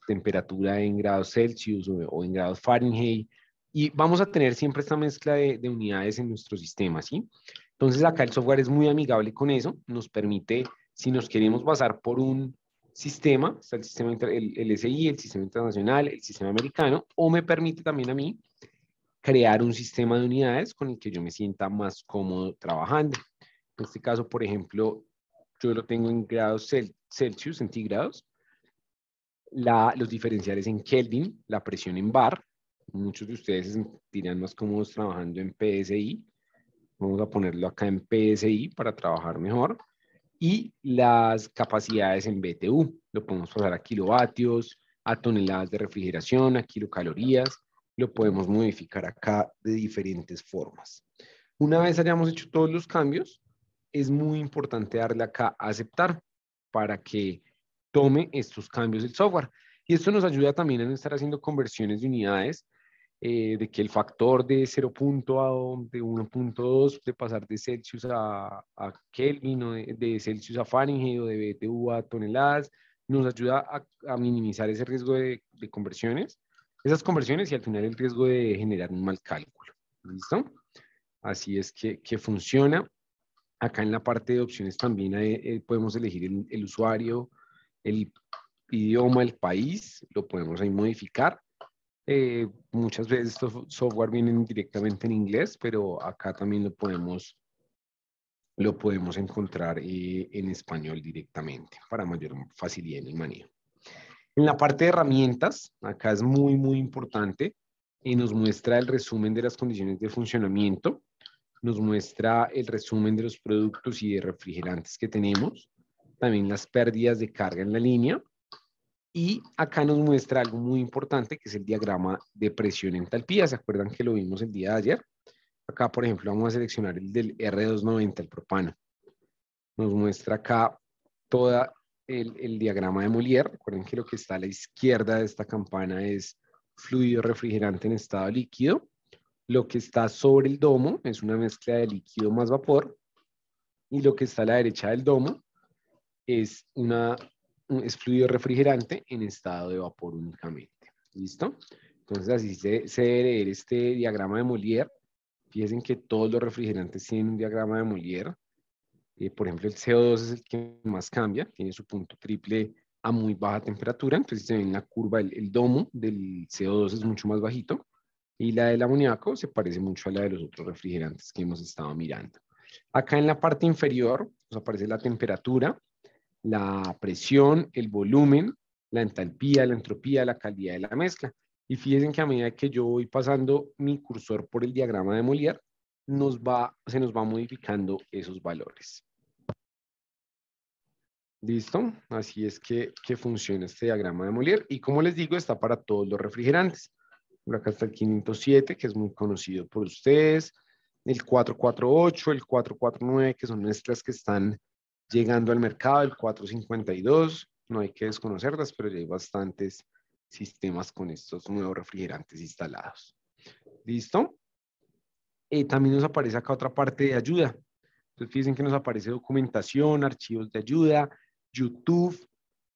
temperatura en grados Celsius o, o, en grados Fahrenheit y vamos a tener siempre esta mezcla de, de unidades en nuestro sistema, ¿sí? Entonces acá el software es muy amigable con eso, nos permite si nos queremos basar por un sistema, está el sistema, el, el SI, el sistema internacional, el sistema americano, o me permite también a mí crear un sistema de unidades con el que yo me sienta más cómodo trabajando. En este caso, por ejemplo, yo lo tengo en grados Celsius, centígrados, la, los diferenciales en Kelvin, la presión en bar. Muchos de ustedes se sentirán más cómodos trabajando en PSI. Vamos a ponerlo acá en PSI para trabajar mejor y las capacidades en BTU. Lo podemos pasar a kilovatios, a toneladas de refrigeración, a kilocalorías. Lo podemos modificar acá de diferentes formas. Una vez hayamos hecho todos los cambios, es muy importante darle acá aceptar para que tome estos cambios del software. Y esto nos ayuda también en estar haciendo conversiones de unidades, eh, de que el factor de 0.1, de 1.2, de pasar de Celsius a, a Kelvin de, Celsius a Fahrenheit o de BTU a toneladas, nos ayuda a, minimizar ese riesgo de, conversiones, esas conversiones y al final el riesgo de generar un mal cálculo. ¿Listo? Así es que, funciona. Acá en la parte de opciones también eh, eh, podemos elegir el usuario, el idioma, el país, lo podemos ahí modificar. Eh, muchas veces estos software vienen directamente en inglés, pero acá también lo podemos, lo podemos encontrar eh, en español directamente para mayor facilidad en el manejo. En la parte de herramientas, acá es muy, muy importante y nos muestra el resumen de las condiciones de funcionamiento, nos muestra el resumen de los productos y de refrigerantes que tenemos, también las pérdidas de carga en la línea, y acá nos muestra algo muy importante que es el diagrama de presión-entalpía. ¿Se acuerdan que lo vimos el día de ayer? Acá, por ejemplo, vamos a seleccionar el del R290, el propano. Nos muestra acá todo el, el diagrama de Molière. Recuerden que lo que está a la izquierda de esta campana es fluido refrigerante en estado líquido. Lo que está sobre el domo es una mezcla de líquido más vapor. Y lo que está a la derecha del domo es una un fluido refrigerante en estado de vapor únicamente. ¿Listo? Entonces así se, debe leer este diagrama de Molière. Fíjense que todos los refrigerantes tienen un diagrama de Molière. Eh, por ejemplo, el CO2 es el que más cambia, tiene su punto triple a muy baja temperatura, entonces se en la curva el, el domo del CO2 es mucho más bajito y la del amoníaco se parece mucho a la de los otros refrigerantes que hemos estado mirando. Acá en la parte inferior nos aparece la temperatura, la presión, el volumen, la entalpía, la entropía, la calidad de la mezcla. Y fíjense que a medida que yo voy pasando mi cursor por el diagrama de Molière, nos va, se nos va modificando esos valores. ¿Listo? Así es que, que funciona este diagrama de Molière. Y como les digo, está para todos los refrigerantes. Por acá está el 507, que es muy conocido por ustedes. El 448, el 449, que son mezclas que están llegando al mercado el 452. No hay que desconocerlas, pero ya hay bastantes sistemas con estos nuevos refrigerantes instalados. ¿Listo? Eh, también nos aparece acá otra parte de ayuda. Entonces, fíjense que nos aparece documentación, archivos de ayuda, YouTube,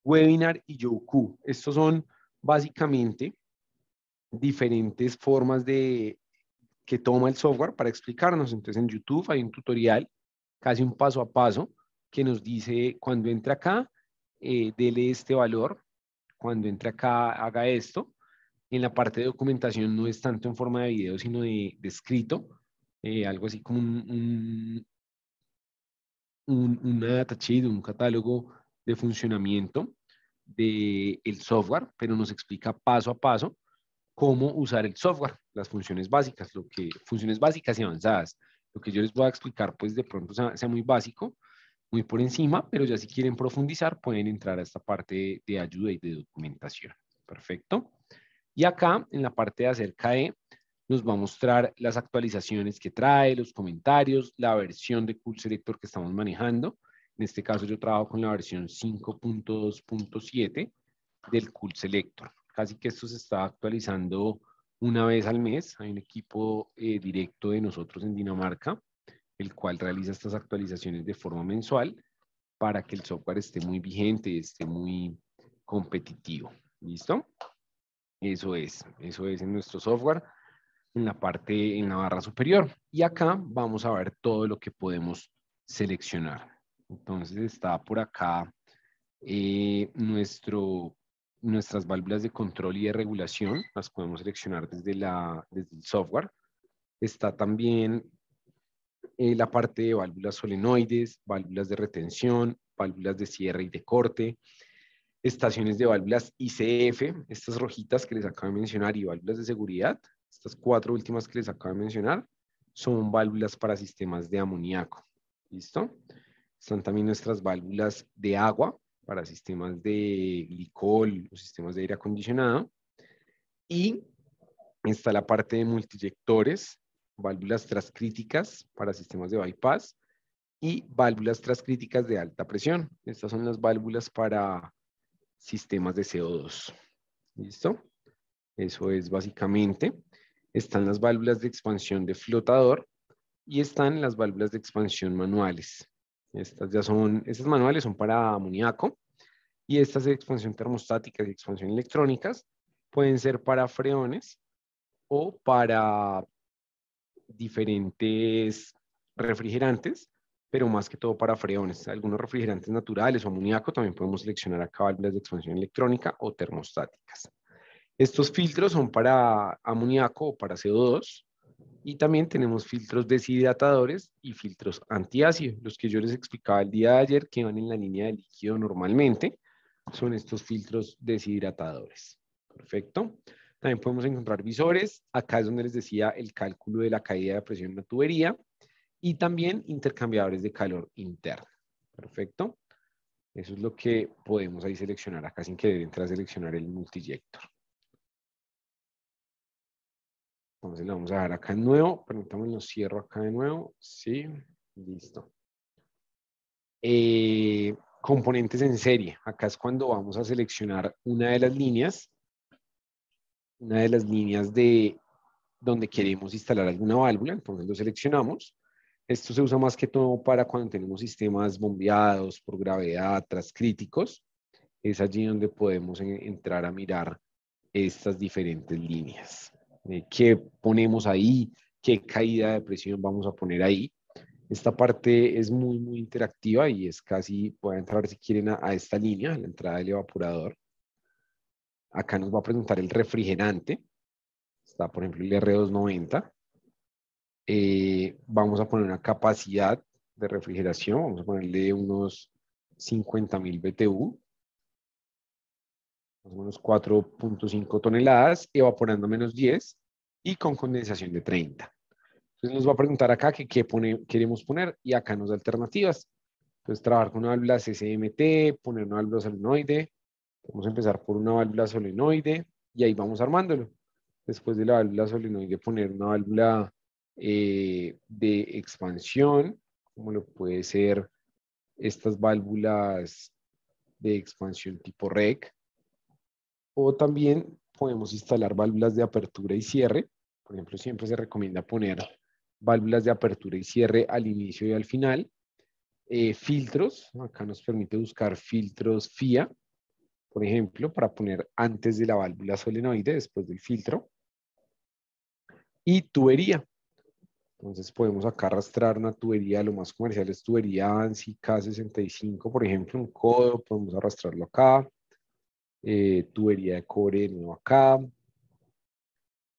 webinar y Youku. Estos son básicamente diferentes formas de que toma el software para explicarnos. Entonces, en YouTube hay un tutorial, casi un paso a paso, que nos dice cuando entra acá, eh, dele este valor, cuando entre acá haga esto. En la parte de documentación no es tanto en forma de video, sino de, escrito, eh, algo así como un, un, un sheet un catálogo de funcionamiento del el software, pero nos explica paso a paso cómo usar el software, las funciones básicas, lo que funciones básicas y avanzadas. Lo que yo les voy a explicar, pues de pronto sea muy básico, muy por encima, pero ya si quieren profundizar pueden entrar a esta parte de ayuda y de documentación. Perfecto. Y acá en la parte de acerca de nos va a mostrar las actualizaciones que trae, los comentarios, la versión de Cool Selector que estamos manejando. En este caso yo trabajo con la versión 5.2.7 del Cool Selector. Casi que esto se está actualizando una vez al mes. Hay un equipo eh, directo de nosotros en Dinamarca el cual realiza estas actualizaciones de forma mensual para que el software esté muy vigente, esté muy competitivo. ¿Listo? Eso es, eso es en nuestro software, en la parte, en la barra superior. Y acá vamos a ver todo lo que podemos seleccionar. Entonces está por acá eh, nuestro, nuestras válvulas de control y de regulación, las podemos seleccionar desde, la, desde el software. Está también eh, la parte de válvulas solenoides, válvulas de retención, válvulas de cierre y de corte, estaciones de válvulas ICF, estas rojitas que les acabo de mencionar, y válvulas de seguridad, estas cuatro últimas que les acabo de mencionar, son válvulas para sistemas de amoníaco. ¿Listo? Están también nuestras válvulas de agua para sistemas de glicol o sistemas de aire acondicionado. Y está la parte de multijectores válvulas transcríticas para sistemas de bypass y válvulas transcríticas de alta presión. Estas son las válvulas para sistemas de CO2. ¿Listo? Eso es básicamente. Están las válvulas de expansión de flotador y están las válvulas de expansión manuales. Estas ya son, estas manuales son para amoníaco y estas de expansión termostática y expansión electrónicas pueden ser para freones o para diferentes refrigerantes, pero más que todo para freones, algunos refrigerantes naturales o amoníaco, también podemos seleccionar acá válvulas de expansión electrónica o termostáticas. Estos filtros son para amoníaco o para CO2 y también tenemos filtros deshidratadores y filtros antiácido, los que yo les explicaba el día de ayer que van en la línea de líquido normalmente, son estos filtros deshidratadores. Perfecto. También podemos encontrar visores. Acá es donde les decía el cálculo de la caída de presión en la tubería y también intercambiadores de calor interno. Perfecto. Eso es lo que podemos ahí seleccionar acá sin que entrar a seleccionar el multijector. Entonces lo vamos a dar acá de nuevo. Permítame, lo cierro acá de nuevo. Sí, listo. Eh, componentes en serie. Acá es cuando vamos a seleccionar una de las líneas una de las líneas de donde queremos instalar alguna válvula, entonces lo seleccionamos. Esto se usa más que todo para cuando tenemos sistemas bombeados por gravedad, transcríticos. Es allí donde podemos entrar a mirar estas diferentes líneas. Eh, ¿Qué ponemos ahí? ¿Qué caída de presión vamos a poner ahí? Esta parte es muy, muy interactiva y es casi, pueden entrar si quieren a, a esta línea, a la entrada del evaporador. Acá nos va a preguntar el refrigerante. Está, por ejemplo, el R290. Eh, vamos a poner una capacidad de refrigeración. Vamos a ponerle unos 50.000 BTU. Más o menos 4.5 toneladas, evaporando menos 10 y con condensación de 30. Entonces nos va a preguntar acá que qué queremos poner y acá nos da alternativas. Entonces trabajar con válvulas SMT, poner una válvula solenoide, Vamos a empezar por una válvula solenoide y ahí vamos armándolo. Después de la válvula solenoide poner una válvula eh, de expansión, como lo puede ser estas válvulas de expansión tipo REC. O también podemos instalar válvulas de apertura y cierre. Por ejemplo, siempre se recomienda poner válvulas de apertura y cierre al inicio y al final. Eh, filtros, acá nos permite buscar filtros FIA, por ejemplo, para poner antes de la válvula solenoide, después del filtro. Y tubería. Entonces podemos acá arrastrar una tubería, lo más comercial es tubería ANSI K65, por ejemplo, un codo, podemos arrastrarlo acá. Eh, tubería de cobre acá.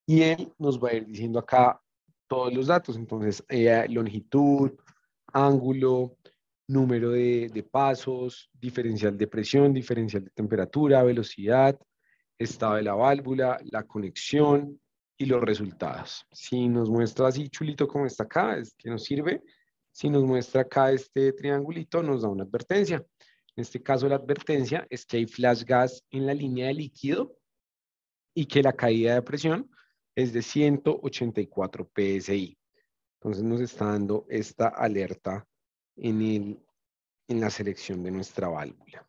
Y él nos va a ir diciendo acá todos los datos. Entonces, eh, longitud, ángulo, número de, pasos, diferencial de presión, diferencial de temperatura, velocidad, estado de la válvula, la conexión y los resultados. Si nos muestra así chulito como está acá, es que nos sirve. Si nos muestra acá este triangulito, nos da una advertencia. En este caso, la advertencia es que hay flash gas en la línea de líquido y que la caída de presión es de 184 PSI. Entonces nos está dando esta alerta en, la selección de nuestra válvula.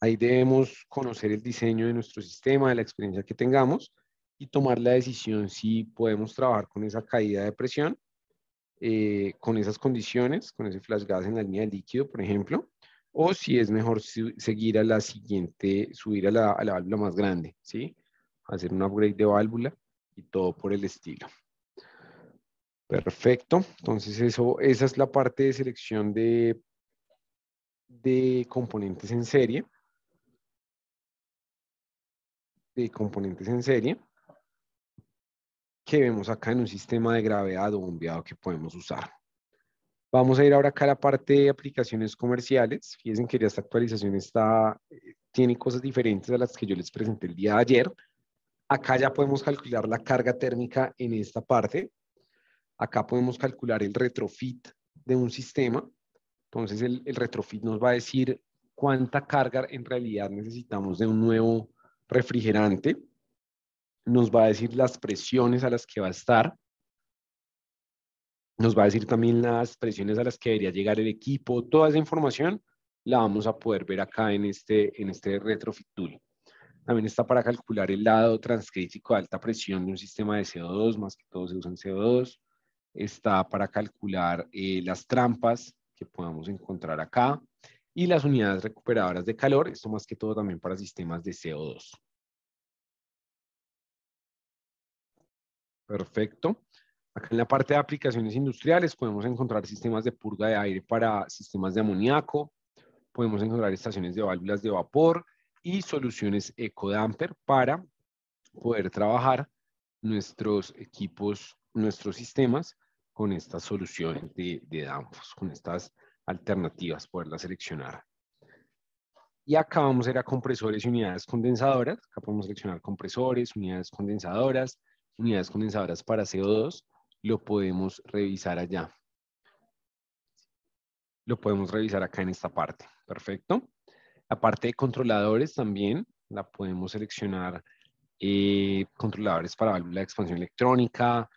Ahí debemos conocer el diseño de nuestro sistema, de la experiencia que tengamos y tomar la decisión si podemos trabajar con esa caída de presión, eh, con esas condiciones, con ese flash gas en la línea de líquido, por ejemplo, o si es mejor seguir a la siguiente, subir a la, válvula más grande, ¿sí? Hacer un upgrade de válvula y todo por el estilo. Perfecto. Entonces, eso, esa es la parte de selección de, de componentes en serie. De componentes en serie que vemos acá en un sistema de gravedad o bombeado que podemos usar. Vamos a ir ahora acá a la parte de aplicaciones comerciales. Fíjense que esta actualización está, eh, tiene cosas diferentes a las que yo les presenté el día de ayer. Acá ya podemos calcular la carga térmica en esta parte. Acá podemos calcular el retrofit de un sistema. Entonces el, retrofit nos va a decir cuánta carga en realidad necesitamos de un nuevo refrigerante. Nos va a decir las presiones a las que va a estar. Nos va a decir también las presiones a las que debería llegar el equipo. Toda esa información la vamos a poder ver acá en este, en este retrofit tool. También está para calcular el lado transcrítico de alta presión de un sistema de CO2, más que todo se usan CO2 está para calcular eh, las trampas que podamos encontrar acá y las unidades recuperadoras de calor, esto más que todo también para sistemas de CO2. Perfecto. Acá en la parte de aplicaciones industriales podemos encontrar sistemas de purga de aire para sistemas de amoníaco, podemos encontrar estaciones de válvulas de vapor y soluciones EcoDamper para poder trabajar nuestros equipos, nuestros sistemas con estas soluciones de, de con estas alternativas, poderlas seleccionar. Y acá vamos a ir a compresores y unidades condensadoras. Acá podemos seleccionar compresores, unidades condensadoras, unidades condensadoras para CO2. Lo podemos revisar allá. Lo podemos revisar acá en esta parte. Perfecto. La parte de controladores también la podemos seleccionar. Eh, controladores para válvula de expansión electrónica,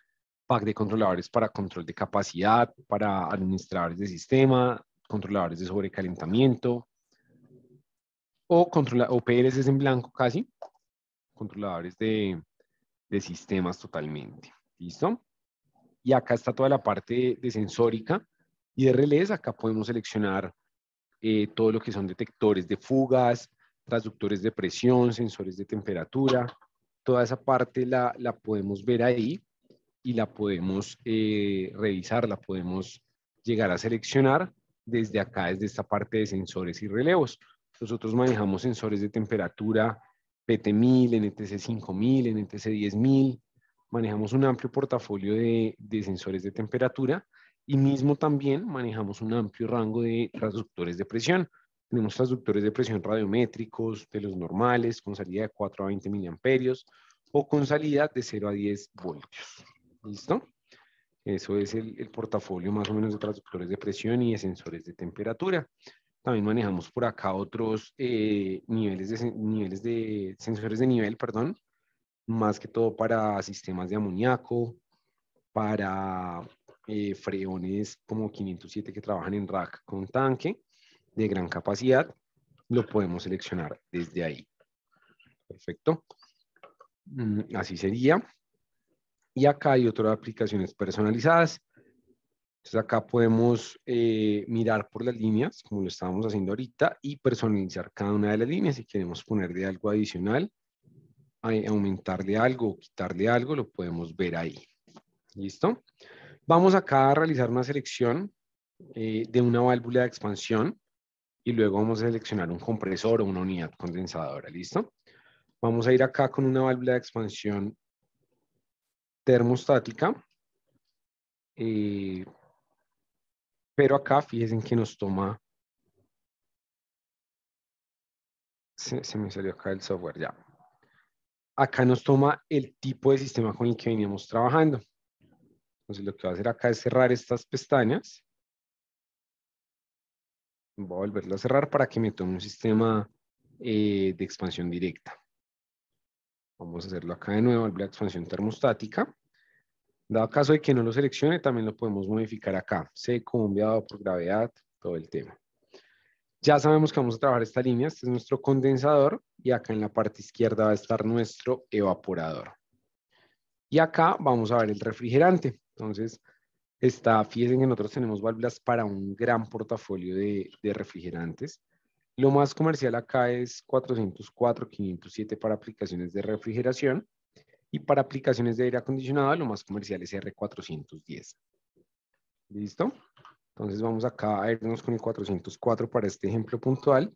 pack de controladores para control de capacidad, para administradores de sistema, controladores de sobrecalentamiento, o, controla, o PLCs en blanco casi, controladores de, sistemas totalmente. ¿Listo? Y acá está toda la parte de, de sensórica y de relés. Acá podemos seleccionar eh, todo lo que son detectores de fugas, transductores de presión, sensores de temperatura. Toda esa parte la podemos ver ahí y la podemos eh, revisar, la podemos llegar a seleccionar desde acá, desde esta parte de sensores y relevos. Nosotros manejamos sensores de temperatura PT1000, NTC5000, NTC10000, manejamos un amplio portafolio de, de, sensores de temperatura y mismo también manejamos un amplio rango de transductores de presión. Tenemos transductores de presión radiométricos, de los normales, con salida de 4 a 20 miliamperios o con salida de 0 a 10 voltios. ¿Listo? Eso es el, portafolio más o menos de transductores de presión y de sensores de temperatura. También manejamos por acá otros eh, niveles, de, niveles de sensores de nivel, perdón, más que todo para sistemas de amoníaco, para eh, freones como 507 que trabajan en rack con tanque de gran capacidad, lo podemos seleccionar desde ahí. Perfecto. Mm, así sería. Y acá hay otras aplicaciones personalizadas. Entonces acá podemos eh, mirar por las líneas, como lo estábamos haciendo ahorita, y personalizar cada una de las líneas. Si queremos ponerle algo adicional, aumentarle algo o quitarle algo, lo podemos ver ahí. ¿Listo? Vamos acá a realizar una selección eh, de una válvula de expansión y luego vamos a seleccionar un compresor o una unidad condensadora. ¿Listo? Vamos a ir acá con una válvula de expansión termostática. Eh, pero acá fíjense que nos toma... Se, me salió acá el software ya. Acá nos toma el tipo de sistema con el que veníamos trabajando. Entonces lo que va a hacer acá es cerrar estas pestañas. Voy a volverlo a cerrar para que me tome un sistema eh, de expansión directa. Vamos a hacerlo acá de nuevo, válvula la expansión termostática. Dado caso de que no lo seleccione, también lo podemos modificar acá. Seco, bombeado por gravedad, todo el tema. Ya sabemos que vamos a trabajar esta línea. Este es nuestro condensador y acá en la parte izquierda va a estar nuestro evaporador. Y acá vamos a ver el refrigerante. Entonces, está, fíjense que nosotros tenemos válvulas para un gran portafolio de refrigerantes. Lo más comercial acá es 404, 507 para aplicaciones de refrigeración y para aplicaciones de aire acondicionado lo más comercial es R410. ¿Listo? Entonces vamos acá a irnos con el 404 para este ejemplo puntual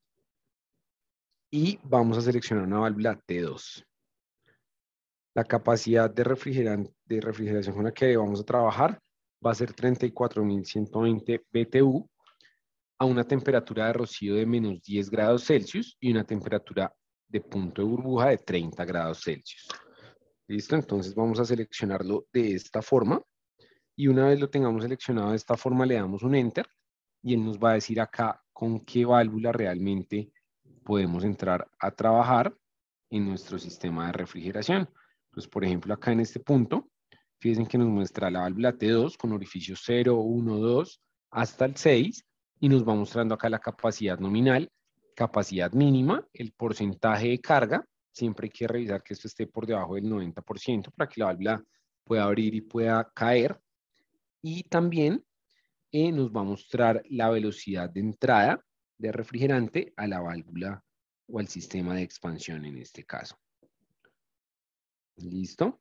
y vamos a seleccionar una válvula T2. La capacidad de, de refrigeración con la que vamos a trabajar va a ser 34.120 BTU a una temperatura de rocío de menos 10 grados Celsius y una temperatura de punto de burbuja de 30 grados Celsius. ¿Listo? Entonces vamos a seleccionarlo de esta forma y una vez lo tengamos seleccionado de esta forma le damos un Enter y él nos va a decir acá con qué válvula realmente podemos entrar a trabajar en nuestro sistema de refrigeración. Pues por ejemplo acá en este punto, fíjense que nos muestra la válvula T2 con orificio 0, 1, 2 hasta el 6 y nos va mostrando acá la capacidad nominal, capacidad mínima, el porcentaje de carga, siempre hay que revisar que esto esté por debajo del 90% para que la válvula pueda abrir y pueda caer. Y también eh, nos va a mostrar la velocidad de entrada de refrigerante a la válvula o al sistema de expansión en este caso. ¿Listo?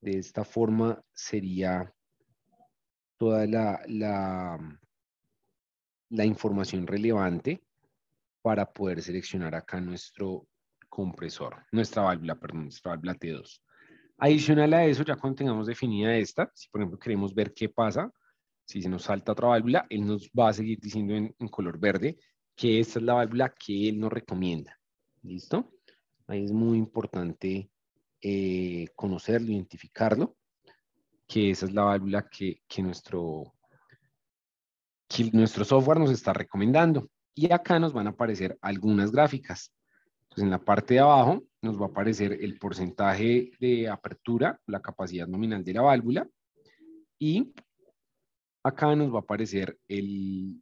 De esta forma sería toda la la información relevante para poder seleccionar acá nuestro compresor, nuestra válvula, perdón, nuestra válvula T2. Adicional a eso, ya cuando tengamos definida esta, si por ejemplo queremos ver qué pasa, si se nos salta otra válvula, él nos va a seguir diciendo en, color verde que esta es la válvula que él nos recomienda. ¿Listo? Ahí es muy importante eh, conocerlo, identificarlo, que esa es la válvula que, que nuestro que nuestro software nos está recomendando. Y acá nos van a aparecer algunas gráficas. Entonces, en la parte de abajo nos va a aparecer el porcentaje de apertura, la capacidad nominal de la válvula. Y acá nos va a aparecer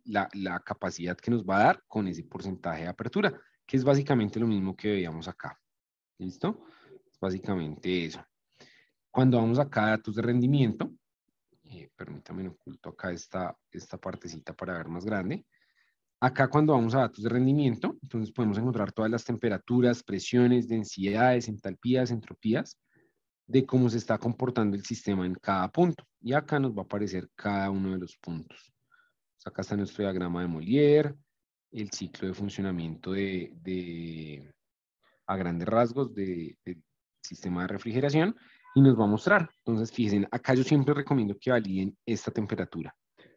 la, la capacidad que nos va a dar con ese porcentaje de apertura, que es básicamente lo mismo que veíamos acá. ¿Listo? Es básicamente eso. Cuando vamos acá a datos de rendimiento, eh, permítame permítame, oculto acá esta, esta partecita para ver más grande. Acá cuando vamos a datos de rendimiento, entonces podemos encontrar todas las temperaturas, presiones, densidades, entalpías, entropías, de cómo se está comportando el sistema en cada punto. Y acá nos va a aparecer cada uno de los puntos. acá está nuestro diagrama de Molière, el ciclo de funcionamiento de, a grandes rasgos del de sistema de refrigeración y nos va a mostrar. Entonces, fíjense, acá yo siempre recomiendo que validen esta temperatura,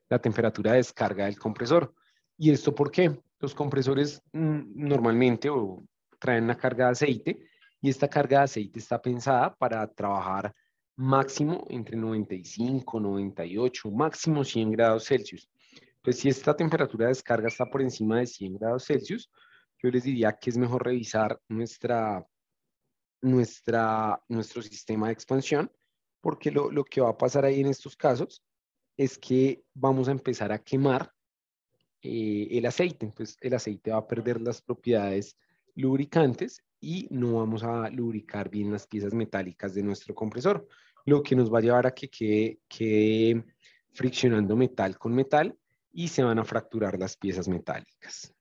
la temperatura de descarga del compresor. ¿Y esto por qué? Los compresores mm, normalmente o traen una carga de aceite y esta carga de aceite está pensada para trabajar máximo entre 95, 98, máximo 100 grados Celsius. Entonces, si esta temperatura de descarga está por encima de 100 grados Celsius, yo les diría que es mejor revisar nuestra nuestro sistema de expansión, porque lo, que va a pasar ahí en estos casos es que vamos a empezar a quemar eh, el aceite. Pues el aceite va a perder las propiedades lubricantes y no vamos a lubricar bien las piezas metálicas de nuestro compresor, lo que nos va a llevar a que quede, friccionando metal con metal y se van a fracturar las piezas metálicas.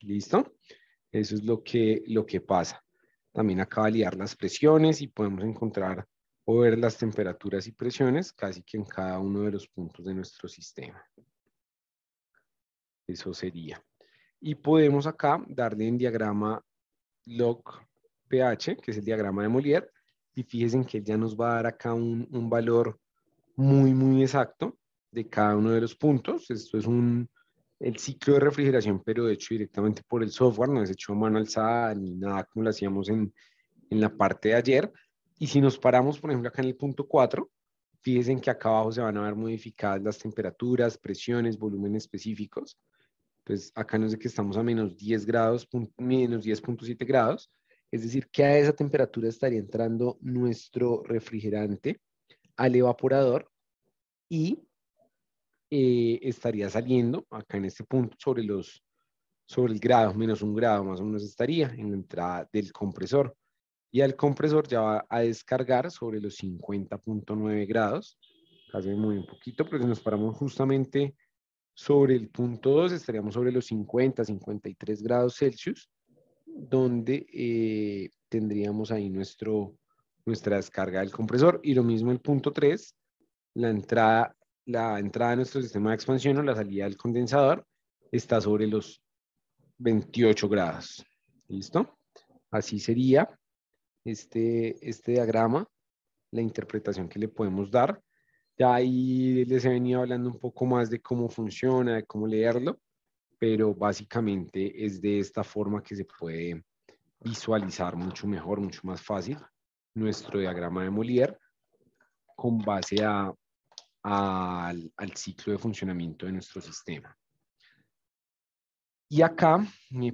¿Listo? Eso es lo que, lo que pasa también acá validar las presiones y podemos encontrar o ver las temperaturas y presiones casi que en cada uno de los puntos de nuestro sistema. Eso sería. Y podemos acá darle en diagrama log pH, que es el diagrama de Molière, y fíjense que él ya nos va a dar acá un, un valor muy, muy exacto de cada uno de los puntos. Esto es un, el ciclo de refrigeración, pero hecho directamente por el software, no es hecho a mano alzada ni nada como lo hacíamos en, la parte de ayer. Y si nos paramos, por ejemplo, acá en el punto 4, fíjense que acá abajo se van a ver modificadas las temperaturas, presiones, volúmenes específicos. Entonces, acá no de que estamos a menos 10 grados, menos 10.7 grados. Es decir, que a esa temperatura estaría entrando nuestro refrigerante al evaporador y eh, estaría saliendo acá en este punto sobre los sobre el grado, menos un grado más o menos estaría en la entrada del compresor. Y al compresor ya va a descargar sobre los 50.9 grados. Casi muy un poquito, pero si nos paramos justamente sobre el punto 2, estaríamos sobre los 50, 53 grados Celsius, donde eh, tendríamos ahí nuestro, nuestra descarga del compresor. Y lo mismo el punto 3, la entrada la entrada de nuestro sistema de expansión o la salida del condensador está sobre los 28 grados. ¿Listo? Así sería este, este diagrama, la interpretación que le podemos dar. Ya ahí les he venido hablando un poco más de cómo funciona, de cómo leerlo, pero básicamente es de esta forma que se puede visualizar mucho mejor, mucho más fácil nuestro diagrama de Molière con base a al, ciclo de funcionamiento de nuestro sistema. Y acá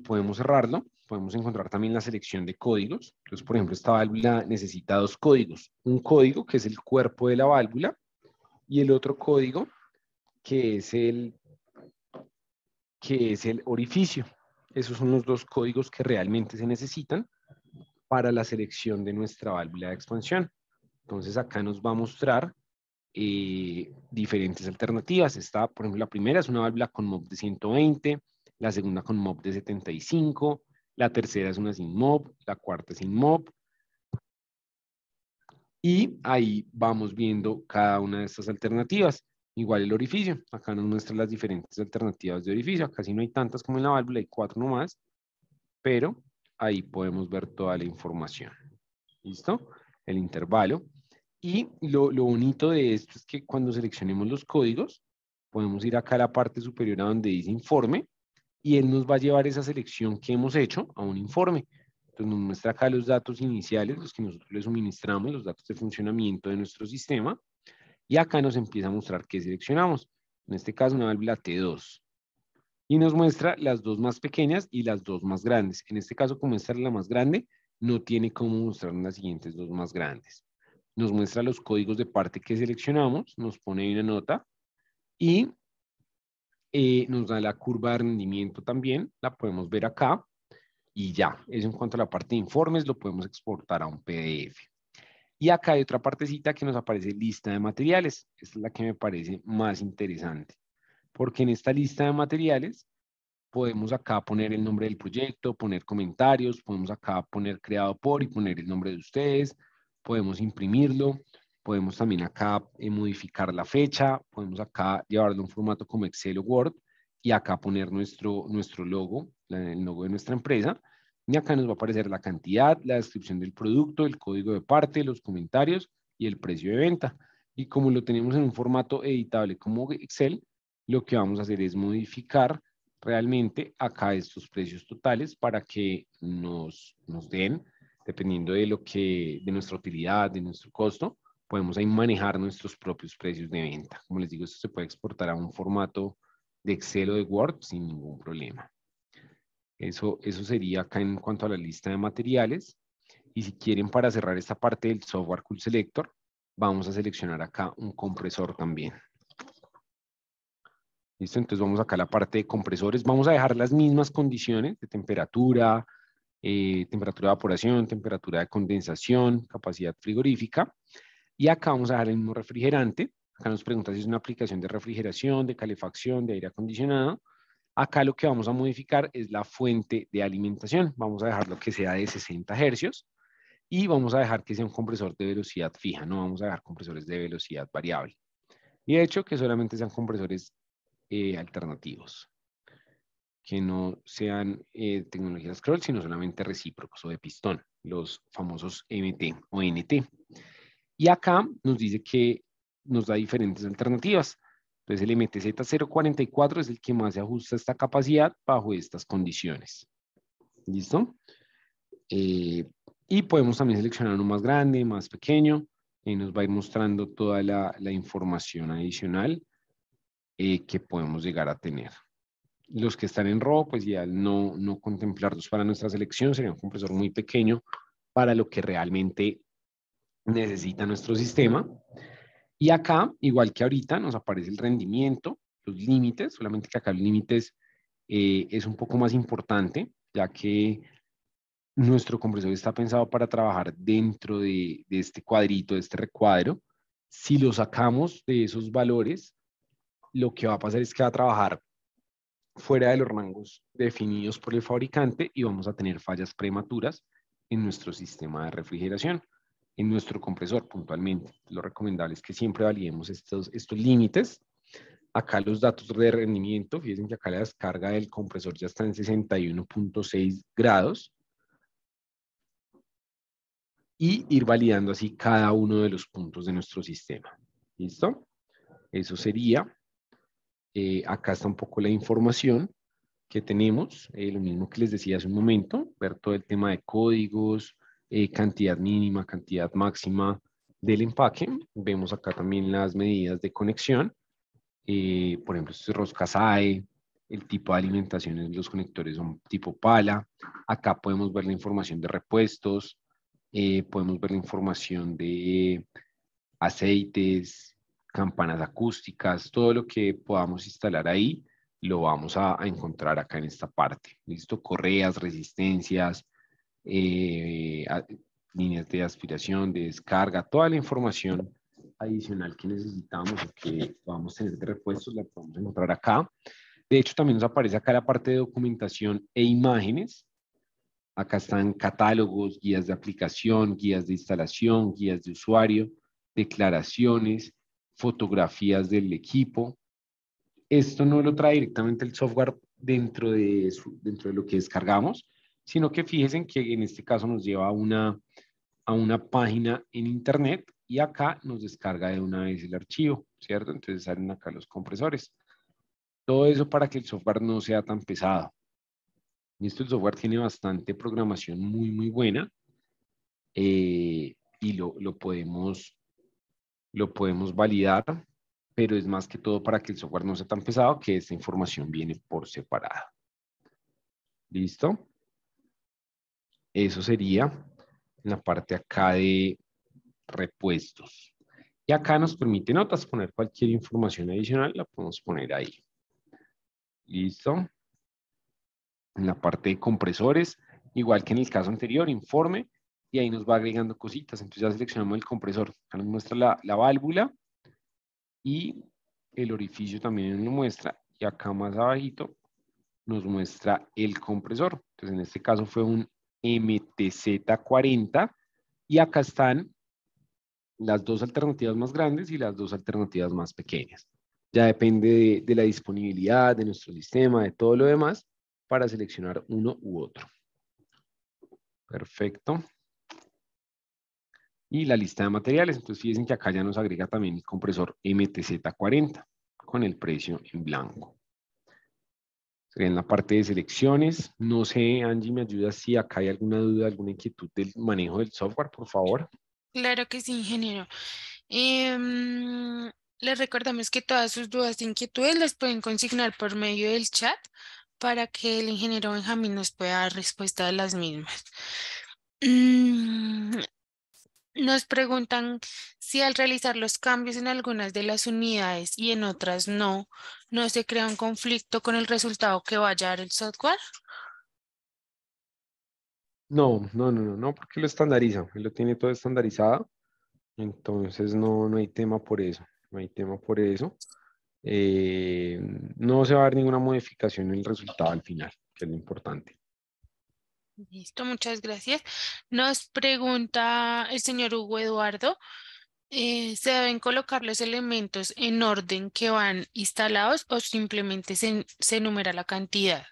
podemos cerrarlo, podemos encontrar también la selección de códigos. Entonces, por ejemplo, esta válvula necesita dos códigos. Un código que es el cuerpo de la válvula y el otro código que es el, que es el orificio. Esos son los dos códigos que realmente se necesitan para la selección de nuestra válvula de expansión. Entonces acá nos va a mostrar eh, diferentes alternativas. Está, por ejemplo, la primera es una válvula con mob de 120, la segunda con mob de 75, la tercera es una sin mob la cuarta sin mob Y ahí vamos viendo cada una de estas alternativas. Igual el orificio, acá nos muestra las diferentes alternativas de orificio. Acá no hay tantas como en la válvula, hay cuatro nomás, pero ahí podemos ver toda la información. ¿Listo? El intervalo. Y lo, bonito de esto es que cuando seleccionemos los códigos, podemos ir acá a la parte superior a donde dice informe y él nos va a llevar esa selección que hemos hecho a un informe. Entonces nos muestra acá los datos iniciales, los que nosotros le suministramos, los datos de funcionamiento de nuestro sistema y acá nos empieza a mostrar qué seleccionamos. En este caso una válvula T2 y nos muestra las dos más pequeñas y las dos más grandes. En este caso como esta es la más grande, no tiene cómo mostrar las siguientes dos más grandes nos muestra los códigos de parte que seleccionamos, nos pone una nota y eh, nos da la curva de rendimiento también, la podemos ver acá y ya. Eso en cuanto a la parte de informes, lo podemos exportar a un PDF. Y acá hay otra partecita que nos aparece lista de materiales. Esta es la que me parece más interesante, porque en esta lista de materiales podemos acá poner el nombre del proyecto, poner comentarios, podemos acá poner creado por y poner el nombre de ustedes, podemos imprimirlo, podemos también acá eh, modificar la fecha, podemos acá llevarlo a un formato como Excel o Word y acá poner nuestro, nuestro logo, el logo de nuestra empresa. Y acá nos va a aparecer la cantidad, la descripción del producto, el código de parte, los comentarios y el precio de venta. Y como lo tenemos en un formato editable como Excel, lo que vamos a hacer es modificar realmente acá estos precios totales para que nos, nos den dependiendo de lo que, de nuestra utilidad, de nuestro costo, podemos ahí manejar nuestros propios precios de venta. Como les digo, esto se puede exportar a un formato de Excel o de Word sin ningún problema. Eso, eso sería acá en cuanto a la lista de materiales. Y si quieren, para cerrar esta parte del software Cool Selector, vamos a seleccionar acá un compresor también. ¿Listo? Entonces vamos acá a la parte de compresores. Vamos a dejar las mismas condiciones de temperatura, eh, temperatura de evaporación, temperatura de condensación, capacidad frigorífica. Y acá vamos a dejar el mismo refrigerante. Acá nos pregunta si es una aplicación de refrigeración, de calefacción, de aire acondicionado. Acá lo que vamos a modificar es la fuente de alimentación. Vamos a dejar que sea de 60 hercios y vamos a dejar que sea un compresor de velocidad fija, no vamos a dejar compresores de velocidad variable. Y de hecho que solamente sean compresores eh, alternativos que no sean eh, tecnologías scroll, sino solamente recíprocos o de pistón, los famosos MT o NT. Y acá nos dice que nos da diferentes alternativas. Entonces el MTZ044 es el que más se ajusta a esta capacidad bajo estas condiciones. ¿Listo? Eh, y podemos también seleccionar uno más grande, más pequeño. Y nos va a ir mostrando toda la, información adicional eh, que podemos llegar a tener los que están en rojo, pues ya no, no contemplarlos para nuestra selección, sería un compresor muy pequeño para lo que realmente necesita nuestro sistema. Y acá, igual que ahorita, nos aparece el rendimiento, los límites, solamente que acá los límites eh, es un poco más importante, ya que nuestro compresor está pensado para trabajar dentro de, de este cuadrito, de este recuadro. Si lo sacamos de esos valores, lo que va a pasar es que va a trabajar fuera de los rangos definidos por el fabricante y vamos a tener fallas prematuras en nuestro sistema de refrigeración, en nuestro compresor puntualmente. Lo recomendable es que siempre validemos estos, estos límites. Acá los datos de rendimiento, fíjense que acá la descarga del compresor ya está en 61.6 grados. Y ir validando así cada uno de los puntos de nuestro sistema. ¿Listo? Eso sería eh, acá está un poco la información que tenemos, eh, lo mismo que les decía hace un momento, ver todo el tema de códigos, eh, cantidad mínima, cantidad máxima del empaque. Vemos acá también las medidas de conexión, por ejemplo, este rosca SAE el tipo de alimentación de los conectores son tipo pala. Acá podemos ver la información de repuestos, podemos ver la información de aceites, campanas acústicas, todo lo que podamos instalar ahí, lo vamos a, encontrar acá en esta parte. ¿Listo? Correas, resistencias, eh, líneas de aspiración, de descarga, toda la información adicional que necesitamos o que vamos a tener de repuestos la podemos encontrar acá. De hecho, también nos aparece acá la parte de documentación e imágenes. Acá están catálogos, guías de aplicación, guías de instalación, guías de usuario, declaraciones, fotografías del equipo. Esto no lo trae directamente el software dentro de, dentro de lo que descargamos, sino que fíjense que en este caso nos lleva a una, a una página en internet y acá nos descarga de una vez el archivo, ¿cierto? Entonces salen acá los compresores. Todo eso para que el software no sea tan pesado. Esto el software tiene bastante programación muy, muy buena eh, y lo, lo podemos lo podemos validar, pero es más que todo para que el software no sea tan pesado que esta información viene por separado. ¿Listo? Eso sería en la parte acá de repuestos. Y acá nos permite notas, poner cualquier información adicional, la podemos poner ahí. ¿Listo? En la parte de compresores, igual que en el caso anterior, informe, y ahí nos va agregando cositas. Entonces ya seleccionamos el compresor. Acá nos muestra la, válvula y el orificio también nos muestra. Y acá más abajito nos muestra el compresor. Entonces en este caso fue un MTZ40 y acá están las dos alternativas más grandes y las dos alternativas más pequeñas. Ya depende de la disponibilidad, de nuestro sistema, de todo lo demás, para seleccionar uno u otro. Perfecto y la lista de materiales. Entonces fíjense que acá ya nos agrega también el compresor MTZ40 con el precio en blanco. en la parte de selecciones. No sé, Angie, me ayuda si acá hay alguna duda, alguna inquietud del manejo del software, por favor. Claro que sí, ingeniero. Em, les recordamos que todas sus dudas e inquietudes las pueden consignar por medio del chat para que el ingeniero Benjamín nos pueda dar respuesta de las mismas. Mm, nos preguntan si al realizar los cambios en algunas de las unidades y en otras no, no se crea un conflicto con el resultado que vaya a dar el software. No, no, no, no, no, porque lo estandariza, lo tiene todo estandarizado, entonces no, no hay tema por eso, no hay tema por eso. Eh, no se va a dar ninguna modificación en el resultado al final, que es lo importante. Listo, muchas gracias. Nos pregunta el señor Hugo Eduardo, eh, ¿se deben colocar los elementos en orden que van instalados o simplemente se, enumera la cantidad?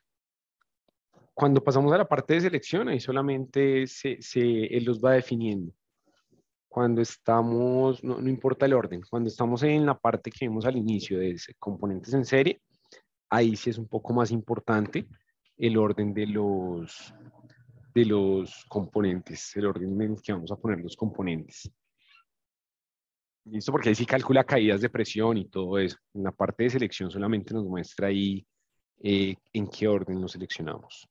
Cuando pasamos a la parte de selección, ahí solamente se, él los va definiendo. Cuando estamos, no, importa el orden, cuando estamos en la parte que vimos al inicio de componentes en serie, ahí sí es un poco más importante el orden de los, de los componentes, el orden en el que vamos a poner los componentes. Listo, porque ahí sí calcula caídas de presión y todo eso. En la parte de selección solamente nos muestra ahí eh, en qué orden lo seleccionamos.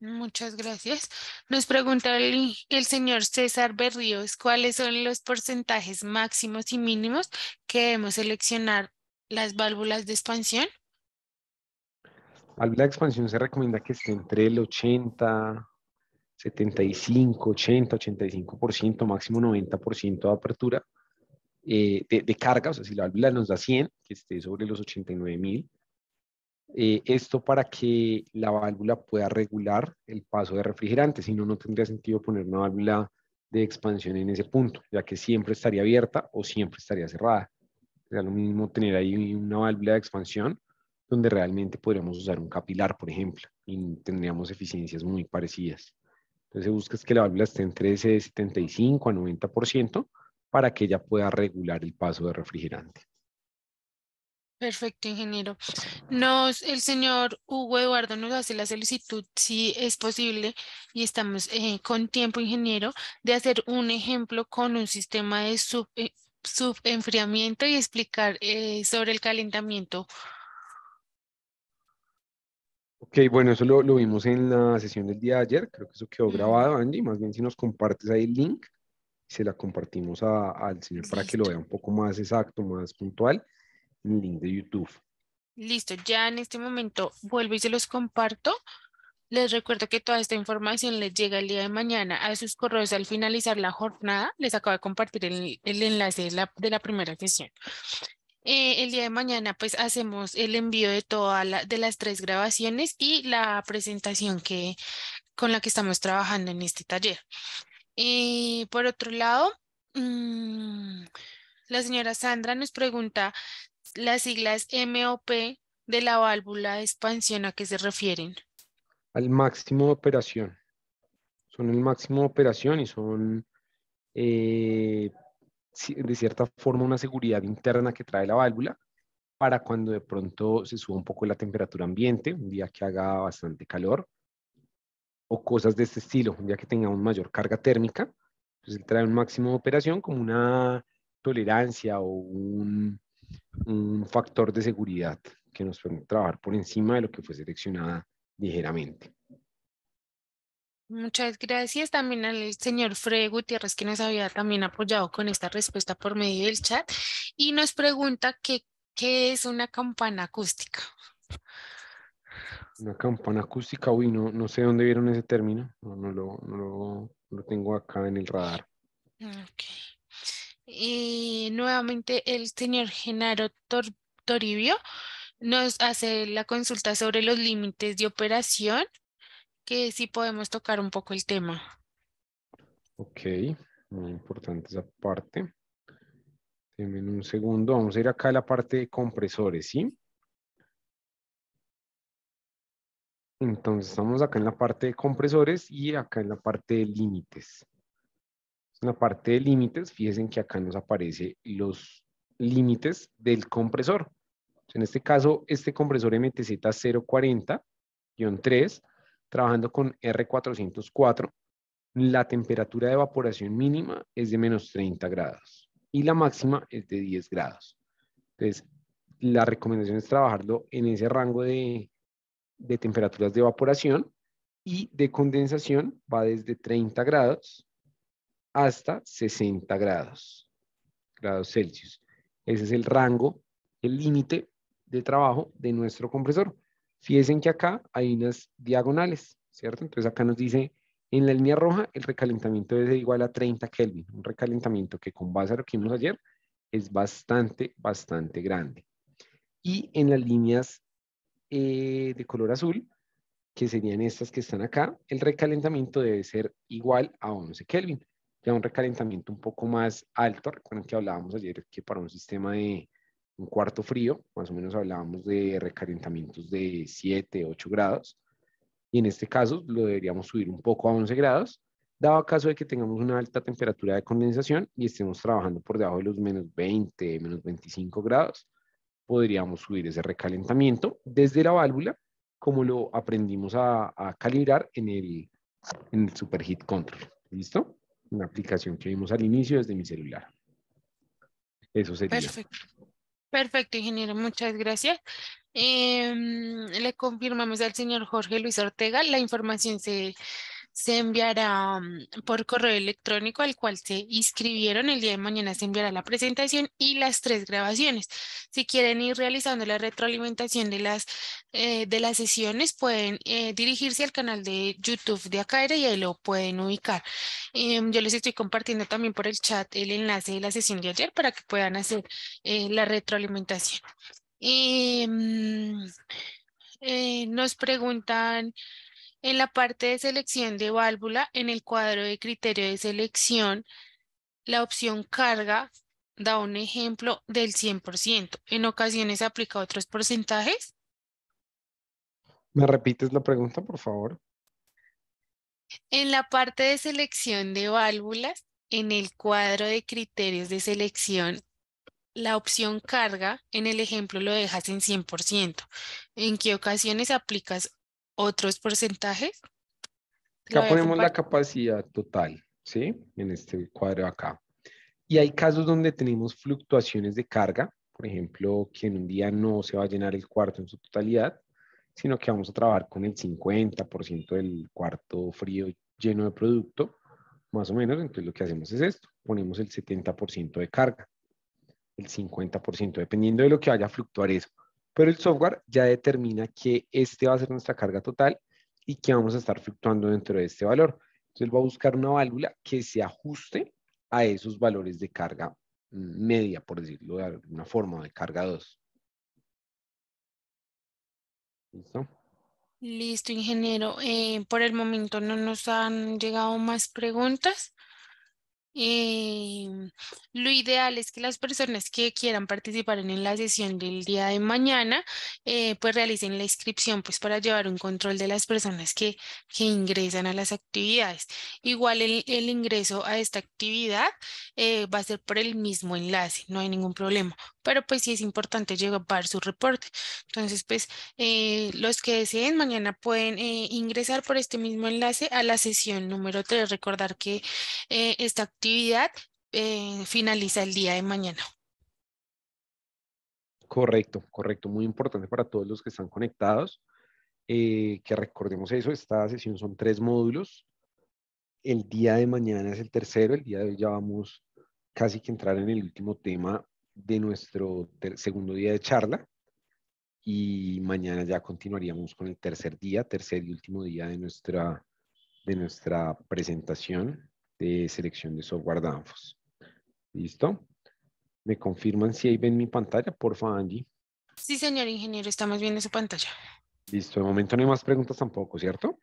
Muchas gracias. Nos pregunta el, el, señor César Berríos cuáles son los porcentajes máximos y mínimos que debemos seleccionar las válvulas de expansión. Válvula de expansión se recomienda que esté entre el 80 75, 80, 85%, máximo 90% de apertura eh, de, carga, o sea, si la válvula nos da 100, que esté sobre los 89 mil. Eh, esto para que la válvula pueda regular el paso de refrigerante, si no, no tendría sentido poner una válvula de expansión en ese punto, ya que siempre estaría abierta o siempre estaría cerrada. Sería lo mismo tener ahí una válvula de expansión donde realmente podríamos usar un capilar, por ejemplo, y tendríamos eficiencias muy parecidas. Entonces buscas que la válvula esté entre ese 75 a 90% para que ella pueda regular el paso de refrigerante. Perfecto, ingeniero. Nos, el señor Hugo Eduardo nos hace la solicitud, si es posible, y estamos eh, con tiempo, ingeniero, de hacer un ejemplo con un sistema de sub, enfriamiento eh, subenfriamiento y explicar eh, sobre el calentamiento Ok, bueno, eso lo, vimos en la sesión del día de ayer, creo que eso quedó grabado, Angie, más bien si nos compartes ahí el link, se la compartimos al señor para que lo vea un poco más exacto, más puntual, el link de YouTube. Listo, ya en este momento vuelvo y se los comparto. Les recuerdo que toda esta información les llega el día de mañana a sus correos al finalizar la jornada. Les acabo de compartir el, enlace de la primera sesión. Eh, el día de mañana pues hacemos el envío de todas de las tres grabaciones y la presentación que, con la que estamos trabajando en este taller. Y eh, por otro lado, mm, la señora Sandra nos pregunta las siglas MOP de la válvula de expansión a qué se refieren. Al máximo de operación. Son el máximo de operación y son eh, de cierta forma una seguridad interna que trae la válvula para cuando de pronto se suba un poco la temperatura ambiente, un día que haga bastante calor, o cosas de este estilo, un día que tenga una mayor carga térmica, pues trae un máximo de operación como una tolerancia o un, un factor de seguridad que nos permite trabajar por encima de lo que fue seleccionada ligeramente. Muchas gracias también al señor Fred Gutiérrez que nos había también apoyado con esta respuesta por medio del chat y nos pregunta qué es una campana acústica. Una campana acústica, uy, no, sé dónde vieron ese término, no, lo, lo, tengo acá en el radar. Y eh, nuevamente el señor Genaro Toribio nos hace la consulta sobre los límites de operación que sí podemos tocar un poco el tema. Ok, muy importante esa parte. Denme un segundo, vamos a ir acá a la parte de compresores, ¿sí? Entonces estamos acá en la parte de compresores y acá en la parte de límites. En la parte de límites, fíjense que acá nos aparece los límites del compresor. En este caso, este compresor MTZ 040-3 trabajando con R404, la temperatura de evaporación mínima es de menos 30 grados y la máxima es de 10 grados. Entonces, la recomendación es trabajarlo en ese rango de, temperaturas de evaporación y de condensación va desde 30 grados hasta 60 grados, grados Celsius. Ese es el rango, el límite de trabajo de nuestro compresor. Fíjense que acá hay unas diagonales, ¿cierto? Entonces acá nos dice, en la línea roja el recalentamiento debe ser igual a 30 Kelvin, un recalentamiento que con base a lo que vimos ayer es bastante, bastante grande. Y en las líneas eh, de color azul, que serían estas que están acá, el recalentamiento debe ser igual a 11 Kelvin, ya un recalentamiento un poco más alto, recuerden que hablábamos ayer que para un sistema de, un cuarto frío, más o menos hablábamos de recalentamientos de 7, 8 grados, y en este caso lo deberíamos subir un poco a 11 grados, dado caso de que tengamos una alta temperatura de condensación y estemos trabajando por debajo de los menos 20, menos 25 grados, podríamos subir ese recalentamiento desde la válvula, como lo aprendimos a, calibrar en el, en el Superheat Control. ¿Listo? Una aplicación que vimos al inicio desde mi celular. Eso sería. Perfecto. Perfecto, ingeniero, muchas gracias. Em, le confirmamos al señor Jorge Luis Ortega, la información se se enviará mm, por correo electrónico al cual se inscribieron. El día de mañana se enviará la presentación y las tres grabaciones. Si quieren ir realizando la retroalimentación de las, eh, de las sesiones, pueden eh, dirigirse al canal de YouTube de ACAERA y ahí lo pueden ubicar. Em, yo les estoy compartiendo también por el chat el enlace de la sesión de ayer para que puedan hacer eh, la retroalimentación. Em, nos preguntan en la parte de selección de válvula, en el cuadro de criterio de selección, la opción carga da un ejemplo del 100%. ¿En ocasiones aplica otros porcentajes? ¿Me repites la pregunta, por favor? En la parte de selección de válvulas, en el cuadro de criterios de selección, la opción carga en el ejemplo lo dejas en 100%. ¿En qué ocasiones aplicas otros porcentajes. Acá ponemos la capacidad total, ¿sí? En este cuadro acá. Y hay casos donde tenemos fluctuaciones de carga, por ejemplo, que en un día no se va a llenar el cuarto en su totalidad, sino que vamos a trabajar con el 50% del cuarto frío lleno de producto, más o menos. Entonces lo que hacemos es esto, ponemos el 70% de carga, el 50%, dependiendo de lo que vaya a fluctuar eso pero el software ya determina que este va a ser nuestra carga total y que vamos a estar fluctuando dentro de este valor. Entonces va a buscar una válvula que se ajuste a esos valores de carga media, por decirlo de alguna forma, de carga 2. ¿Listo? Listo, ingeniero. Eh, por el momento no nos han llegado más preguntas. Eh, lo ideal es que las personas que quieran participar en la sesión del día de mañana, eh, pues realicen la inscripción pues para llevar un control de las personas que, que ingresan a las actividades. Igual el, ingreso a esta actividad eh, va a ser por el mismo enlace, no hay ningún problema pero pues sí es importante llevar su reporte. Entonces, pues eh, los que deseen mañana pueden eh, ingresar por este mismo enlace a la sesión número 3. Recordar que eh, esta actividad finaliza el día de mañana. Correcto, correcto. Muy importante para todos los que están conectados. que recordemos eso, esta sesión son tres módulos. El día de mañana es el tercero, el día de hoy ya vamos casi que entrar en el último tema de nuestro segundo día de charla y mañana ya continuaríamos con el tercer día, tercer y último día de nuestra, de nuestra presentación de selección de software Danfoss. ¿Listo? ¿Me confirman si ahí ven mi pantalla? Por favor Angie. Sí, señor ingeniero, estamos viendo su pantalla. Listo, de momento no hay más preguntas tampoco, ¿cierto?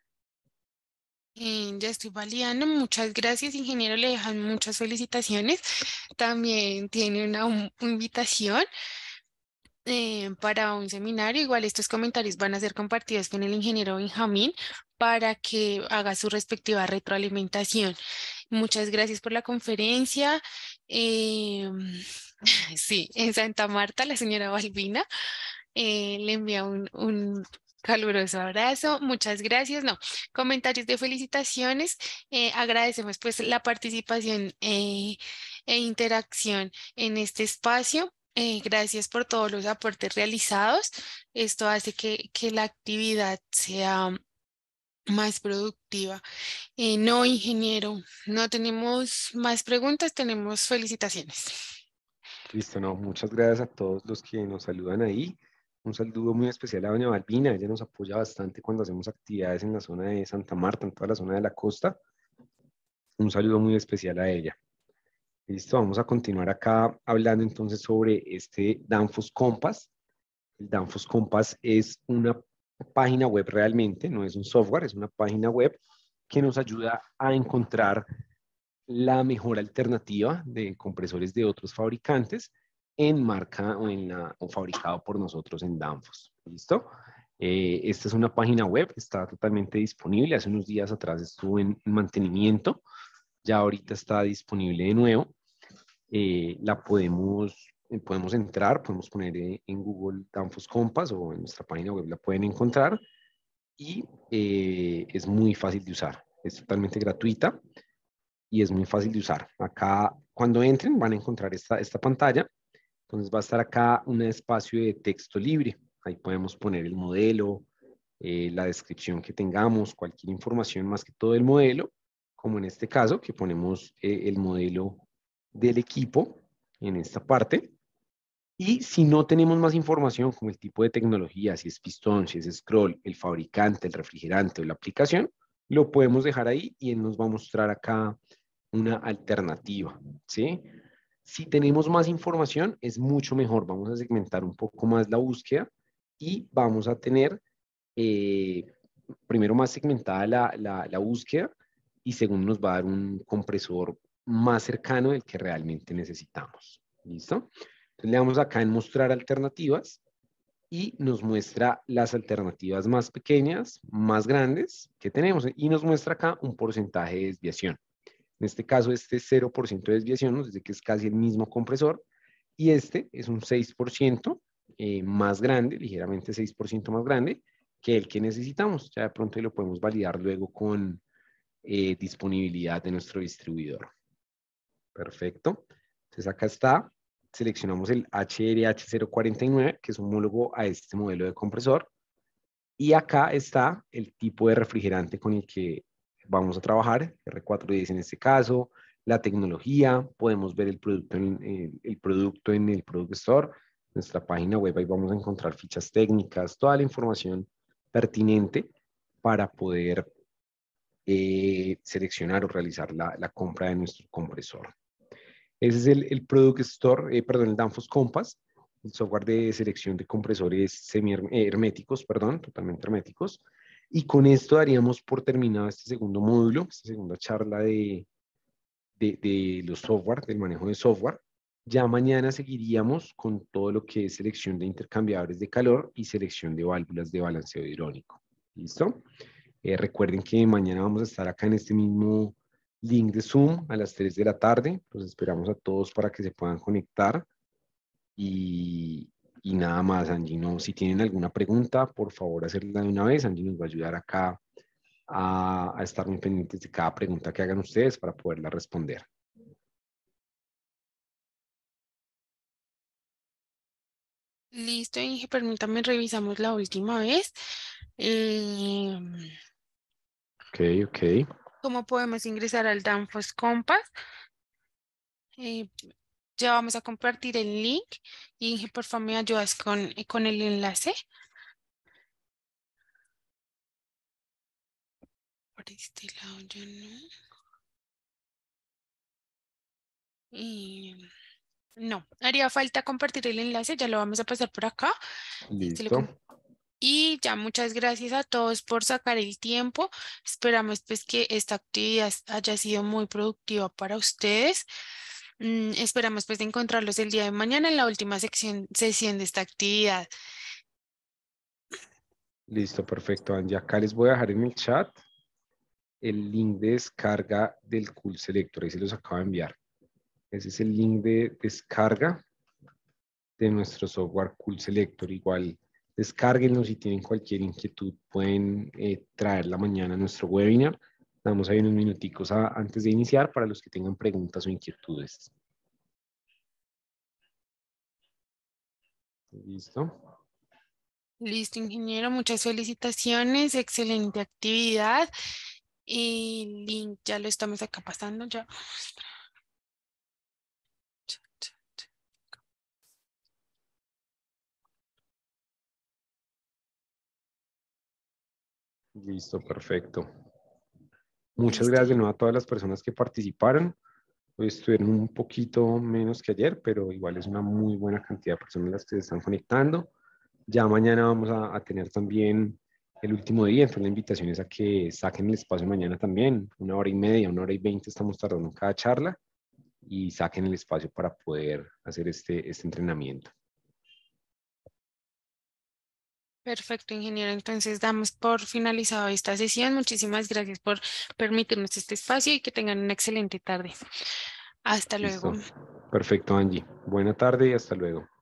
Eh, ya estoy validando. Muchas gracias, ingeniero. Le dejan muchas felicitaciones. También tiene una invitación eh, para un seminario. Igual estos comentarios van a ser compartidos con el ingeniero Benjamín para que haga su respectiva retroalimentación. Muchas gracias por la conferencia. Eh, sí, en Santa Marta, la señora Balbina le envía un, un caluroso abrazo, muchas gracias. No, comentarios de felicitaciones. Eh, agradecemos pues la participación eh, e interacción en este espacio. Eh, gracias por todos los aportes realizados. Esto hace que, que la actividad sea más productiva. no, ingeniero, no tenemos más preguntas, tenemos felicitaciones. Listo, no, muchas gracias a todos los que nos saludan ahí. Un saludo muy especial a doña Balbina, ella nos apoya bastante cuando hacemos actividades en la zona de Santa Marta, en toda la zona de la costa. Un saludo muy especial a ella. Listo, vamos a continuar acá hablando entonces sobre este Danfoss Compass. El Danfoss Compass es una página web realmente, no es un software, es una página web que nos ayuda a encontrar la mejor alternativa de compresores de otros fabricantes en marca o, en, fabricado por nosotros en danfos ¿Listo? Eh, esta es una página web, está totalmente disponible. Hace unos días atrás estuvo en mantenimiento, ya ahorita está disponible de nuevo. Eh, la podemos, eh, podemos entrar, podemos poner en Google danfos Compass o en nuestra página web la pueden encontrar y es muy fácil de usar. Es totalmente gratuita y es muy fácil de usar. Acá, cuando entren, van a encontrar esta, esta pantalla entonces va a estar acá un espacio de texto libre. Ahí podemos poner el modelo, eh, la descripción que tengamos, cualquier información más que todo el modelo, como en este caso que ponemos eh, el modelo del equipo en esta parte. Y si no tenemos más información como el tipo de tecnología, si es pistón, si es scroll, el fabricante, el refrigerante o la aplicación, lo podemos dejar ahí y él nos va a mostrar acá una alternativa, ¿sí? Si tenemos más información, es mucho mejor. Vamos a segmentar un poco más la búsqueda y vamos a tener eh, primero más segmentada la, la, búsqueda y segundo nos va a dar un compresor más cercano del que realmente necesitamos. ¿Listo? Entonces le damos acá en mostrar alternativas y nos muestra las alternativas más pequeñas, más grandes que tenemos y nos muestra acá un porcentaje de desviación. En este caso, este 0% de desviación nos dice que es casi el mismo compresor y este es un 6% eh, más grande, ligeramente 6% más grande que el que necesitamos. Ya de pronto lo podemos validar luego con eh, disponibilidad de nuestro distribuidor. Perfecto. Entonces acá está, seleccionamos el HRH049, que es homólogo a este modelo de compresor. Y acá está el tipo de refrigerante con el que vamos a trabajar, R410 en este caso, la tecnología, podemos ver el producto en, eh, el, producto en el Product Store, nuestra página web, ahí vamos a encontrar fichas técnicas, toda la información pertinente para poder eh, seleccionar o realizar la, la, compra de nuestro compresor. Ese es el, el Product Store, eh, perdón, el Danfoss Compass, el software de selección de compresores semi herméticos, perdón, totalmente herméticos. Y con esto daríamos por terminado este segundo módulo, esta segunda charla de, de, los software, del manejo de software. Ya mañana seguiríamos con todo lo que es selección de intercambiadores de calor y selección de válvulas de balanceo hidrónico. ¿Listo? Eh, recuerden que mañana vamos a estar acá en este mismo link de Zoom a las 3 de la tarde. Los esperamos a todos para que se puedan conectar y, y nada más, Angino, si tienen alguna pregunta, por favor hacerla de una vez. Angino nos va a ayudar acá a, estar muy pendientes de cada pregunta que hagan ustedes para poderla responder. Listo, Inge, permítame, revisamos la última vez. Em, ok, ok. ¿Cómo podemos ingresar al Danfoss Compass? Eh, ya vamos a compartir el link. y por favor, me ayudas con, con el enlace. Por este lado ya no. No, haría falta compartir el enlace, ya lo vamos a pasar por acá. Este Listo. Y ya muchas gracias a todos por sacar el tiempo. Esperamos pues que esta actividad haya sido muy productiva para ustedes. Mm, esperamos pues de encontrarlos el día de mañana en la última sección, sesión de esta actividad. Listo, perfecto, Angie. Acá les voy a dejar en el chat el link de descarga del Cool Selector. Ahí se los acabo de enviar. Ese es el link de descarga de nuestro software Cool Selector. Igual descárguenlo si tienen cualquier inquietud, pueden eh, traerla mañana a nuestro webinar. Damos ahí unos minuticos antes de iniciar para los que tengan preguntas o inquietudes. Listo. Listo, ingeniero. Muchas felicitaciones. Excelente actividad. Y ya lo estamos acá pasando. Ya. Listo, perfecto. Muchas gracias de nuevo a todas las personas que participaron. Hoy estuvieron un poquito menos que ayer, pero igual es una muy buena cantidad de personas las que se están conectando. Ya mañana vamos a, tener también el último día, entonces la invitación es a que saquen el espacio mañana también, una hora y media, una hora y veinte estamos tardando en cada charla y saquen el espacio para poder hacer este, este entrenamiento. Perfecto, ingeniero. Entonces damos por finalizado esta sesión. Muchísimas gracias por permitirnos este espacio y que tengan una excelente tarde. Hasta luego. Perfecto, Angie. Buena tarde y hasta luego.